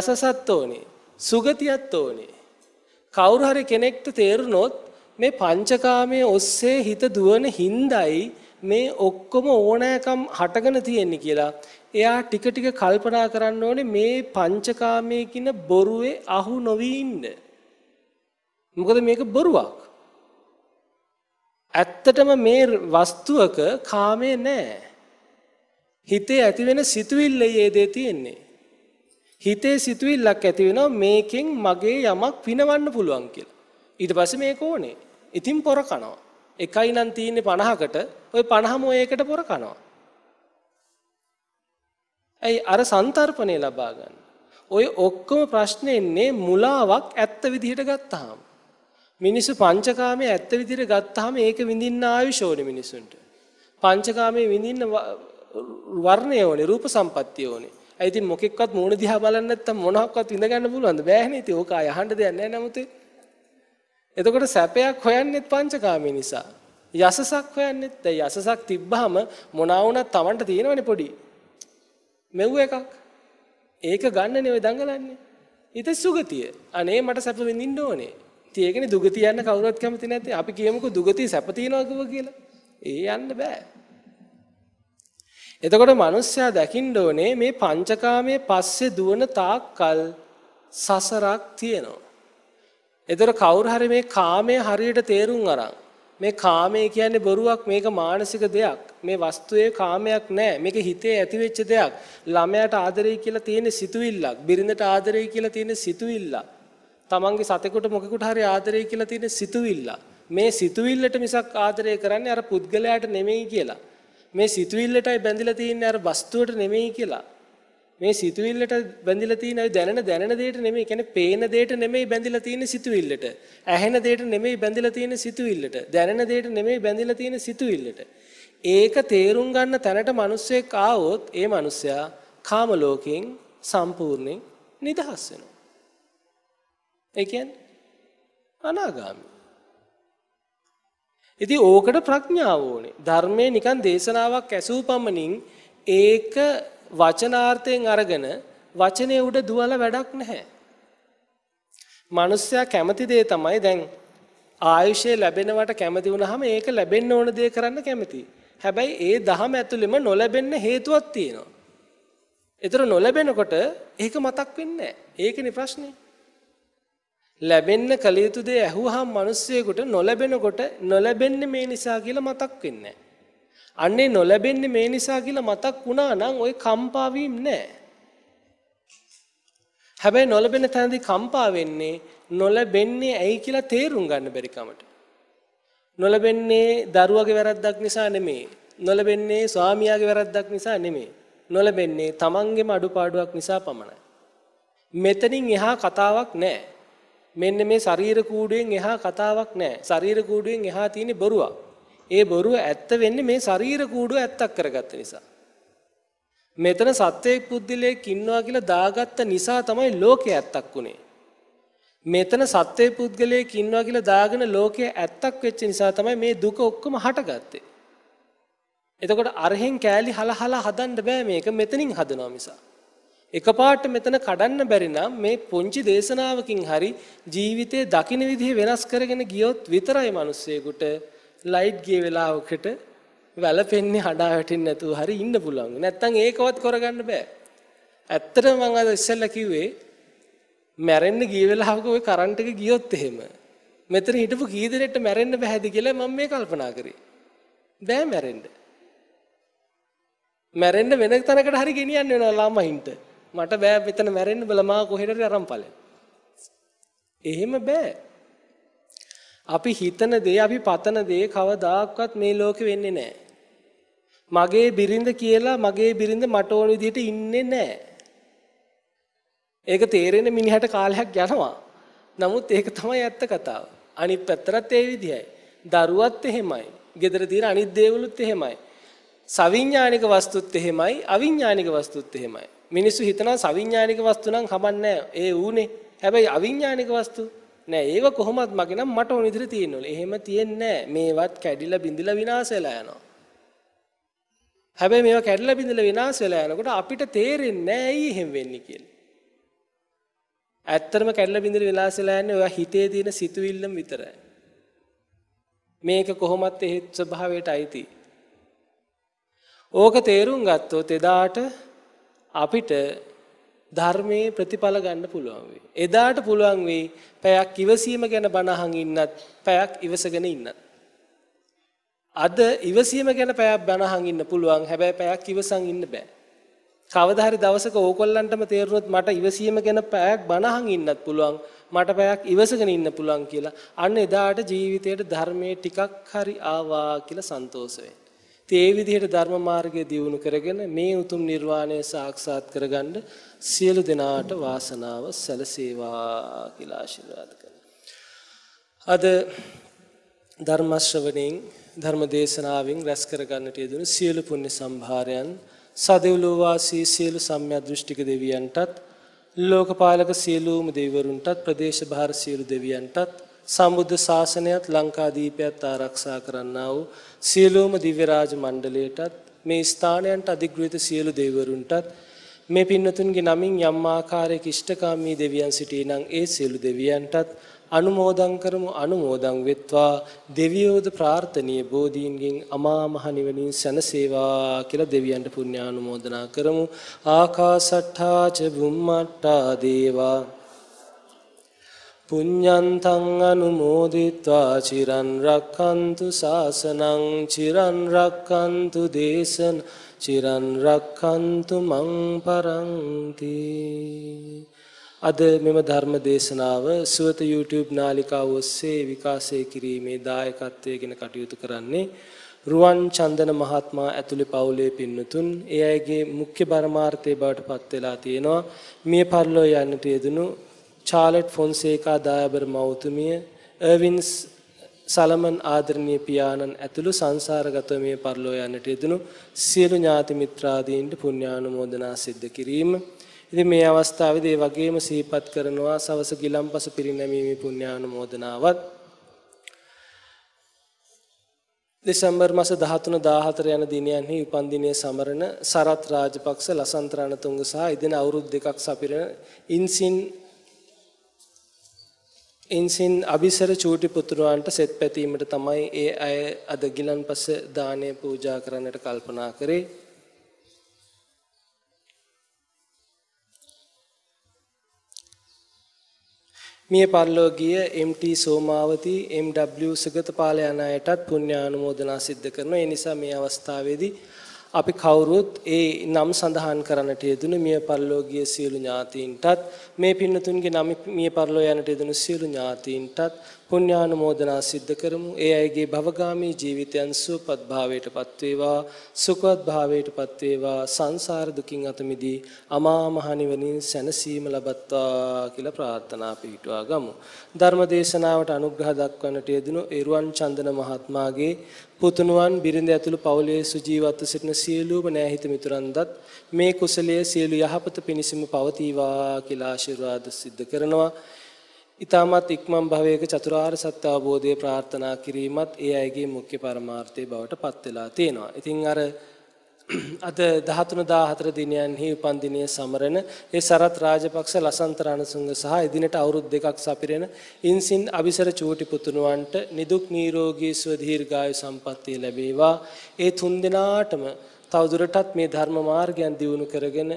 යසසත් ඕනේ. සුගතියත් ඕනේ. කවුරු හරි කෙනෙක්ට තේරුනොත් මේ පංචකාමයේ ඔස්සේ හිත දුවන හිඳයි මේ ඔක්කොම ඕනෑකම් හටගෙන තියෙන්නේ කියලා. එයා ටික ටික කල්පනා කරන්න ඕනේ මේ පංචකාමයේ කින බොරුවේ අහු නොවි ඉන්න. මොකද මේක බොරුවක්. ඇත්තටම මේ වස්තුවක කාමේ නැහැ. හිතේ ඇති වෙන සිතුවිල්ලේ ඒ දේ තියෙන්නේ. හිතේ සිතුවිල්ලක් ඇති වෙනවා මේකෙන් මගේ යමක් විනවන්න පුළුවන් කියලා. ඊට පස්සේ මේක ඕනේ. ඉතින් පොර කනවා. එකයි නම් තියෙන්නේ 50කට ওই 50ම ඔය එකට පොර කනවා. ඇයි අර සන්තර්පණය ලබා ගන්න. ওই ඔක්කොම ප්‍රශ්නේ එන්නේ මුලාවක් ඇත්ත විදිහට ගත්තාම. මිනිස්සු පංචකාමයේ ඇත්ත විදිහට ගත්තාම ඒක විඳින්න ආයුෂ ඕනේ මිනිසුන්ට. පංචකාමයේ විඳින්න වර්ණය ඕනේ, රූප සම්පත්තිය ඕනේ. ඇයි ඉතින් මොකෙක්වත් මූණ දිහා බලන්නේ නැත්තම් මොනක්වත් විඳ ගන්න පුළුවන්ද? බෑනේ. ඉතින් ඕක අහන්න දෙයක් නැහැ නමුතේ. එතකොට සැපයක් හොයන්නෙත් පංචකාමී නිසා. යසසක් හොයන්නෙත් දැන් යසසක් තිබ්බහම මොනවා වුණත් Tamanට තියෙනවනේ පොඩි. මෙව් එකක්. ඒක ගන්න නෙවෙයි දඟලන්නේ. ඊට සුගතිය. අනේ මට සැප විඳින්න ඕනේ. ඉතින් ඒකනේ දුගතිය යන්න කවුරුවත් කැමති නැති. අපි කියමුකෝ දුගතිය සැප තියනවා කියලා. ඒ යන්න බෑ. එතකොට මිනිස්සයා දකින්න ඕනේ මේ පංචකාමයේ පස්සේ දුවන තාක්කල් සසරක් තියෙනවා. එතකොට කවුරු හරි මේ කාමයේ හරියට තේරුම් අරන් මේ කාමය කියන්නේ බොරුවක් මේක මානසික දෙයක් මේ වස්තුවේ කාමයක් නැහැ මේක හිතේ ඇතිවෙච්ච දෙයක් ළමයාට ආදරේ කියලා තියෙන සිතුවිල්ලක් බිරිඳට ආදරේ කියලා තියෙන සිතුවිල්ලක් තමන්ගේ සතෙකුට මොකෙකුට හරි ආදරේ කියලා තියෙන සිතුවිල්ල මේ සිතුවිල්ලට මිසක් ආදරය කරන්නේ අර පුද්ගලයාට නෙමෙයි කියලා මේ සිතුවිල්ලටයි බැඳිලා තියෙන්නේ අර වස්තුවට නෙමෙයි කියලා මේ සිතුවිල්ලට බැඳිලා තියෙන අය දැනෙන දැනෙන දෙයට නෙමෙයි කියන්නේ පේන දෙයට නෙමෙයි බැඳිලා තියෙන සිතුවිල්ලට ඇහෙන දෙයට නෙමෙයි බැඳිලා තියෙන සිතුවිල්ලට දැනෙන දෙයට නෙමෙයි බැඳිලා තියෙන සිතුවිල්ලට ඒක තේරුම් ගන්න තැනට මිනිස්සෙක් ආවොත් ඒ මිනිස්සයා කාම ලෝකයෙන් සම්පූර්ණයෙන් නිදහස් වෙනවා ඒ කියන්නේ අනාගාමී ඉතින් ඕකට ප්‍රඥාව ඕනේ ධර්මයේ නිකන් දේශනාවක් ඇසූ පමණින් ඒක වචනාර්ථයෙන් අරගෙන වචනේ උඩ දුවලා වැඩක් නැහැ. මනුස්සයා කැමති දේ තමයි දැන් ආයුෂය ලැබෙනවට කැමති වුණාම ඒක ලැබෙන්න ඕන දේ කරන්න කැමති. හැබැයි ඒ දහම ඇතුළෙම නොලැබෙන්න හේතුවක් තියෙනවා. ඒතර නොලැබෙනකොට ඒක මතක් වෙන්නේ ඒකනේ ප්‍රශ්නේ. ලැබෙන්න කල යුතු දේ ඇහුවහම මිනිස්සෙකුට නොලැබෙනකොට නොලැබෙන්නේ මේ නිසා කියලා මතක් වෙන්නේ නැහැ. අන්නේ නොලැබෙන්නේ මේ නිසා කියලා මතක් වුණා නම් ওই කම්පා වීම නැහැ. හැබැයි නොලැබෙන තැනදී කම්පා වෙන්නේ නොලැබෙන්නේ ඇයි කියලා තේරුම් ගන්න බැරි කමට. නොලැබෙන්නේ දරුවගේ වැරද්දක් නිසා නෙමෙයි. නොලැබෙන්නේ ස්වාමියාගේ වැරද්දක් නිසා නෙමෙයි. නොලැබෙන්නේ තමන්ගේම අඩුපාඩුවක් නිසා පමණයි. මෙතනින් එහා කතාවක් නැහැ. මෙන්න මේ ශරීර කූඩුවෙන් එහා කතාවක් නැහැ. ශරීර කූඩුවෙන් එහා තියෙන බොරුවක්. ඒ බොරුව ඇත්ත වෙන්නේ මේ ශරීර කූඩුව ඇත්තක් කරගත්ත නිසා. මෙතන සත්වයේ පුද්ගලයෙක් ඉන්නවා කියලා දාගත්ත නිසා තමයි ලෝකේ ඇත්තක් උනේ. මෙතන සත්වයේ පුද්ගලයෙක් ඉන්නවා කියලා දාගෙන ලෝකේ ඇත්තක් වෙච්ච නිසා තමයි මේ දුක ඔක්කොම හටගත්තේ. එතකොට අරහෙන් කෑලි හලහලා හදන්න බෑ මේක මෙතනින් හදනවා මිසා. එකපාරට මෙතන කඩන්න බැරි නම් මේ පුංචි දේශනාවකින් හරි ජීවිතේ දකින්න විදිහ වෙනස් කරගෙන ගියොත් විතරයි මිනිස්සෙකුට ලයිට් ගිය වෙලාවකට වැළපෙන්නේ හඩා වැටෙන්නේ නැතුව හරි ඉන්න පුළුවන්. නැත්තම් ඒකවත් කරගන්න බෑ. ඇත්තටම මම අද ඉස්සෙල්ලා කිව්වේ මැරෙන්න ගිය වෙලාවක ওই කරන්ට් එක ගියොත් එහෙම මෙතන හිටපු කී දෙනෙක්ට මැරෙන්න බෑද කියලා මම මේ කල්පනා කරේ. බෑ මැරෙන්න. මැරෙන්න වෙන තැනකට හරි ගෙනියන්න වෙනවා ළමයින්ට. මට බෑ මෙතන මැරෙන්න බල මා කොහෙට හරි අරන් එහෙම බෑ. අපි හිතන දේ අපි පතන දේ කවදාකවත් මේ ලෝකෙ වෙන්නේ නැහැ. මගේ බිරිඳ කියලා මගේ බිරිඳ මට ඕන විදිහට ඉන්නේ නැහැ. ඒක තේරෙන මිනිහට කාලයක් යනවා. නමුත් ඒක තමයි ඇත්ත කතාව. අනිත් පැත්තරත් ඒ විදිහයි. දරුවත් එහෙමයි. gedara තියෙන අනිත් දේවලුත් එහෙමයි. සවිඥානික වස්තුත් එහෙමයි, අවිඥානික වස්තුත් එහෙමයි. මිනිස්සු හිතනවා සවිඥානික වස්තු නම් කමන්නේ ඒ ඌනේ. හැබැයි අවිඥානික වස්තු නෑ ඒව කොහොමත් මගේ නම් මට ඕන විදිහට තියෙන්න ඕනේ. එහෙම තියෙන්නේ නෑ. මේවත් කැඩිලා බිඳිලා විනාශ වෙලා යනවා. හැබැයි මේවා කැඩලා බිඳලා විනාශ වෙලා යනකොට අපිට තේරෙන්නේ නැහැ ඇයි එහෙම වෙන්නේ කියලා. ඇත්තටම කැඩලා බිඳලා විනාශ වෙලා යන්නේ ඔය හිතේ තියෙන සිතුවිල්ලම විතරයි. මේක කොහොමත් ඒ ස්වභාවයට අයිති. ඕක තේරුම් ගත්තොත් එදාට අපිට ධර්මයේ ප්‍රතිඵල ගන්න පුළුවන් වෙයි. එදාට පුළුවන් වෙයි පැයක් ඉවසීම ගැන බණ අහන් ඉන්නත්, පැයක් ඉවසගෙන ඉන්නත්. අද ඉවසීම ගැන පැයක් බණ අහන් ඉන්න පුළුවන්. හැබැයි පැයක් ඉවසන් ඉන්න බෑ. කවදා හරි දවසක ඕකොල්ලන්ටම තේරුනොත් මට ඉවසීම ගැන පැයක් බණ අහන් ඉන්නත් පුළුවන්. මට පැයක් ඉවසගෙන ඉන්න පුළුවන් කියලා. අන්න එදාට ජීවිතේට ධර්මයේ ටිකක් හරි ආවා කියලා සන්තෝෂ වෙන්න. ඉතින් ඒ විදිහට ධර්ම මාර්ගය දියුණු කරගෙන මේ උතුම් නිර්වාණය සාක්ෂාත් කරගන්න සියලු දෙනාට වාසනාව සැලසේවා කියලා ආශිර්වාද කරනවා. අද ධර්ම ශ්‍රවණෙන් ධර්ම දේශනාවෙන් රැස් කරගන්නට යෙදුණු සියලු පුණ්‍ය සම්භාරයන් සදෙව්ලෝ වාසී සියලු සම්‍යක් දෘෂ්ටික දෙවියන්ටත් ලෝකපාලක සියලුම දෙවිවරුන්ටත් ප්‍රදේශ භාර සියලු දෙවියන්ටත් සම්බුද්ධ ශාසනයත් ලංකාදීපයත් ආරක්ෂා කරන්නා වූ සියලුම දිව්‍ය රාජ මණ්ඩලයටත් මේ ස්ථානයන්ට අධිග්‍රහිත සියලු දෙවිවරුන්ටත් මේ පින්නතුන්ගේ නමින් යම් ආකාරයක ඉෂ්ඨකාමී දෙවියන් සිටිනං ඒ සියලු දෙවියන්ටත් අනුමෝදන් කරමු අනුමෝදන් වෙත්වා දෙවියෝද ප්‍රාර්ථනීය බෝධීන්ගෙන් අමා මහ නිවනින් සැනසේවා කියලා දෙවියන්ට පුණ්‍යානුමෝදනා කරමු ආකාසට්ටා ච බුම්මට්ටා දේවා පුඤ්ඤන්තං අනුමෝදිත්වා චිරන් රක්칸තු සාසනං චිරන් රක්칸තු දේශන චිරන් රක්칸තු මං පරන්ති අද මෙම ධර්ම දේශනාව සුවත YouTube නාලිකාව ඔස්සේ විකාශය කිරීමේ දායකත්වයෙන් කටයුතු කරන්නේ රුවන් චන්දන මහත්මයා ඇතුළු පවුලේ පින්නතුන් ඒ අයගේ මුඛ්‍ය බරමාර්ථයේ බවට පත් වෙලා තියෙනවා මිය පරලෝ යන්නට යෙදුණු චාලට් ෆොන්සේකා දායබර් මෞතුමිය, එර්වින් සලමන් ආදරණීය පියාණන් ඇතුළු සංසාරගත මේ පරිලෝ යන්නට යෙදුණු සියලු ඥාති මිත්‍රාදීන්ට පුණ්‍යානුමෝදනා සිද්ධ කිරීම. ඉතින් මේ අවස්ථාවේදී ඒ වගේම සිහිපත් කරනවා සවස ගිලම්පස පිරිනැමීමේ පුණ්‍යානුමෝදනාවත් දෙසැම්බර් මාස 13 14 යන දිනයන්හි උපන් දිනයේ සමරන සරත් රාජපක්ෂ ලසන්ත රණතුංග සහ ඉදින අවුරුදු දෙකක් සපිරෙන ඉන්සින් ඉන්සින් අபிසර චූටි පුතුණන්ට සෙත් පැතීමට තමයි ඒ අය අද ගිලන්පස දානය පූජා කරන්නට කල්පනා කරේ. මිය පරලෝ ගිය MT සෝමාවති MW සුගතපාල යන අයටත් පුණ්‍යානුමෝදනා සිද්ධ කරනවා. ඒ නිසා මේ අවස්ථාවේදී අපි කවුරුත් ඒ නම් සඳහන් කරන්නට යෙදුණු මිය පරලෝ ගිය සියලු ඥාතීන්ටත් මේ පින්නතුන්ගේ නම් මිය පරලෝ යන්නට යෙදුණු සියලු ඥාතීන්ටත් පුණ්‍යානුමෝදනා සිද්ධ කරමු. ඒ අයගේ භවගාමී ජීවිතයන් සුවපත් භාවයට පත්වේවා, සුඛවත් භාවයට පත්වේවා, සංසාර දුකින් අත මිදී අමා මහ නිවනින් සැනසීම ලබත්වා කියලා ප්‍රාර්ථනා පිටුවා ගමු. ධර්ම දේශනාවට අනුග්‍රහ දක්වන්නට යෙදුණු එරුවන් චන්දන මහත්මයාගේ පුතුණුවන් බිරිඳ ඇතුළු පවුලේ සුජීවත්ව සිටින සියලුම නෑහිත මිතුරන්දත් මේ කුසලයේ සියලු යහපත පිණිසම පවතිවා කියලා ආශිර්වාද සිද්ධ කරනවා. ඊ타මත් ඉක්මන් භවයක චතුරාර්ය සත්‍ය අවබෝධය ප්‍රාර්ථනා කිරීමත් ඒ අයගේ මුඛ්‍ය පරමාර්ථය බවට පත් වෙලා තියෙනවා. ඉතින් අර අද 13 14 දිනයන්හි උපන් දිනයේ සමරන ඒ සරත් රාජපක්ෂ ලසන්ත රණසුංග සහ එදිනට අවුරුදු දෙකක් සපිරෙන ඉන්සින් අபிසර චූටි පුතුණුවන්ට නිදුක් නිරෝගී සුව දීර්ඝායු සම්පන්නිය ලැබේවා ඒ තුන් දිනාටම තවදුරටත් මේ ධර්ම මාර්ගයන් දියුණු කරගෙන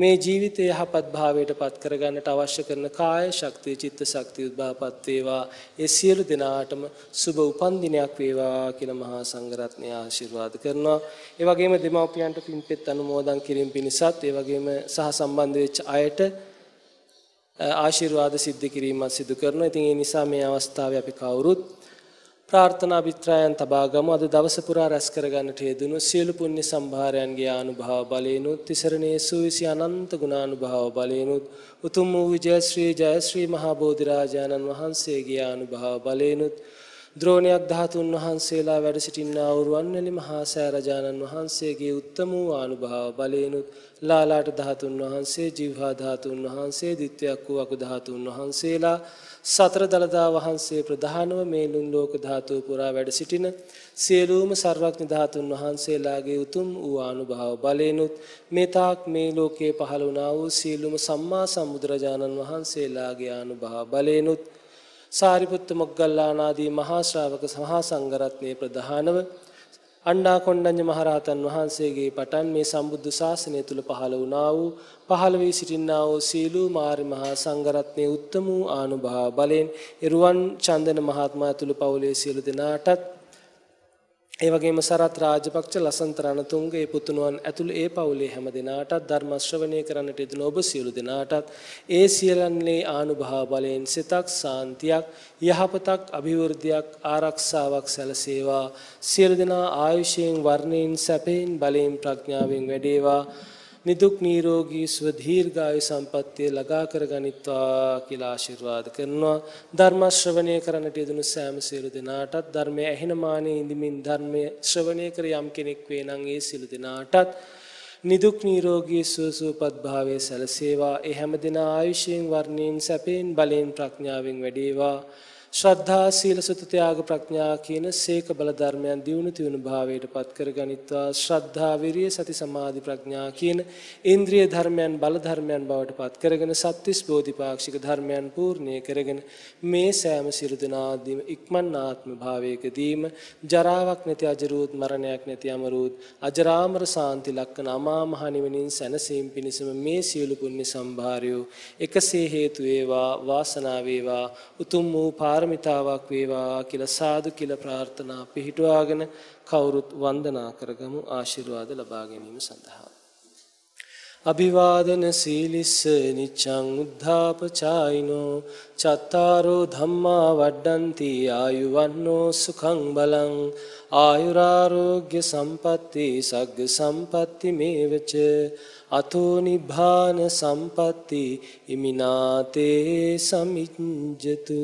මේ ජීවිතය යහපත් භාවයට පත් කරගන්නට අවශ්‍ය කරන කාය ශක්තිය චිත්ත ශක්තිය උද්භාවපත් වේවා ඒ සියලු දෙනාටම සුබ උපන් දිනයක් වේවා කියලා මහා සංඝරත්නය ආශිර්වාද කරනවා ඒ වගේම දෙමාපියන්ට පින්පෙත් අනුමෝදන් කිරීම පිණිසත් ඒ වගේම සහ සම්බන්ධ වෙච්ච අයට ආශිර්වාද සිද්ධ කිරීමක් සිදු කරනවා ඉතින් ඒ නිසා මේ අවස්ථාවේ අපි කවුරුත් ප්‍රාර්ථනා මිත්‍රායන් තබාගමු අද දවස පුරා රැස් කරගන්නට යෙදුණු සියලු පුණ්‍ය සම්භාරයන්ගේ ආනුභාව බලේනොත් තිසරණේ සූවිසි අනන්ත ගුණානුභාව බලේනොත් උතුම් වූ විජයශ්‍රී ජයශ්‍රී මහා බෝධි රාජානන් වහන්සේගේ ආනුභාව බලේනොත් ද්‍රෝණයක් ධාතුන් වහන්සේලා වැඩ සිටින්නා වූ වන්නලි මහා සෑරජානන් වහන්සේගේ උත්තම වූ ආනුභාව බලේනුත් ලාලාට ධාතුන් වහන්සේ ජීවහා ධාතුන් වහන්සේ දිත්‍යයක් වූ අකු ධාතුන් වහන්සේලා සතර දළදා වහන්සේ ප්‍රධානව මේ ලුන් ලෝක ධාතුව පුරා වැඩ සිටින සියලුම සර්වඥ ධාතුන් වහන්සේලාගේ උතුම් වූ ආනුභාව බලෙනුත් මේ තාක් මේ ලෝකයේ පහළ වුණා වූ සියලුම සම්මා සම්බුදුරජාණන් වහන්සේලාගේ ආනුභාව බලෙනුත් සාරිපුත්ත මොග්ගල්ලාන ආදී මහා ශ්‍රාවක සහ සංඝරත්නයේ ප්‍රධානව අණ්ඩා කොණ්ඩඤ්ඤ මහරහතන් වහන්සේගේ පටන් මේ සම්බුද්ධ ශාසනය තුල පහළ වුණා වූ පහළ වී සිටින්නා වූ සීලූ මාරි මහා සංඝරත්නයේ උත්තම වූ ආනුභාව බලෙන් එරුවන් චන්දන මහත්මයා තුල පවුලේ සියලු දෙනාටත් ඒ වගේම සරත් රාජපක්ෂ ලසන්ත රණතුංග ඒ පුතුණුවන් ඇතුළු ඒ පවුලේ හැම දෙනාටත් ධර්ම ශ්‍රවණය කරන්නට යෙදුණු ඔබ සියලු දෙනාටත් ඒ සියලන්නේ ආනුභාව බලයෙන් සිතක් සාන්තියක් යහපතක් අභිවෘද්ධියක් ආරක්ෂාවක් සැලසේවා සියලු දෙනා ආයුෂයෙන් වර්ණයෙන් සැපයෙන් බලයෙන් ප්‍රඥාවෙන් වැඩේවා නිදුක් නිරෝගී සුව දීර්ඝායු සම්පන්නිය ලගා කර ගනිත්වා කියලා ආශිර්වාද කරනවා ධර්ම ශ්‍රවණය කරන්නට යෙදුණු සෑම සියලු දෙනාටත් ධර්මය ඇහෙන මානෙ ඉඳමින් ධර්මය ශ්‍රවණය කර යම් කෙනෙක් වේ නම් ඒ සියලු දෙනාටත් නිදුක් නිරෝගී සුවසුවපත් භාවය සැලසේවා ඒ හැම දින ආයුෂයෙන් වර්ණයෙන් සැපයෙන් බලෙන් ප්‍රඥාවෙන් වැඩේවා ශ්‍රද්ධා සීල සුත ත්‍යාග ප්‍රඥා කියන සීක බල ධර්මයන් දියුණු තියුණු භාවයට පත් කරගනිත්වා ශ්‍රද්ධා විරිය සති සමාධි ප්‍රඥා කියන ඉන්ද්‍රිය ධර්මයන් බල ධර්මයන් බවට පත් කරගෙන සත්‍විස් බෝධිපාක්ෂික ධර්මයන් පූර්ණ්‍ය කරගෙන මේ සෑම සියලු දෙනාදීම ඉක්මන් ආත්ම භාවයකදීම ජරාවක් නැති අජරූත් මරණයක් නැති අමරූත් අජරාමර සාන්ති ලක්කන අමා මහ නිවනින් සැනසීම පිණිසම මේ සියලු පුණ්‍ය සම්භාරයෝ එකසේ හේතු වේවා වාසනාව වේවා උතුම් වූ පාර පාරමිතාවක් වේවා කියලා සාදු කියලා ප්‍රාර්ථනා පිහිටුවාගෙන කවුරුත් වන්දනා කරගමු ආශිර්වාද ලබා ගැනීම සඳහා. අභිවාදන සීලිස්ස නිච්ඡං උද්ධාපචායිනෝ චත්තාරෝ ධම්මා වඩ්ඩಂತಿ ආයුවන්නෝ සුඛං බලං ආයුරාෝග්‍ය සම්පatti සග්ග සම්පatti මේවච අතෝ නිබ්බාන සම්පatti ඉමිනාතේ සමිඤ්ජතු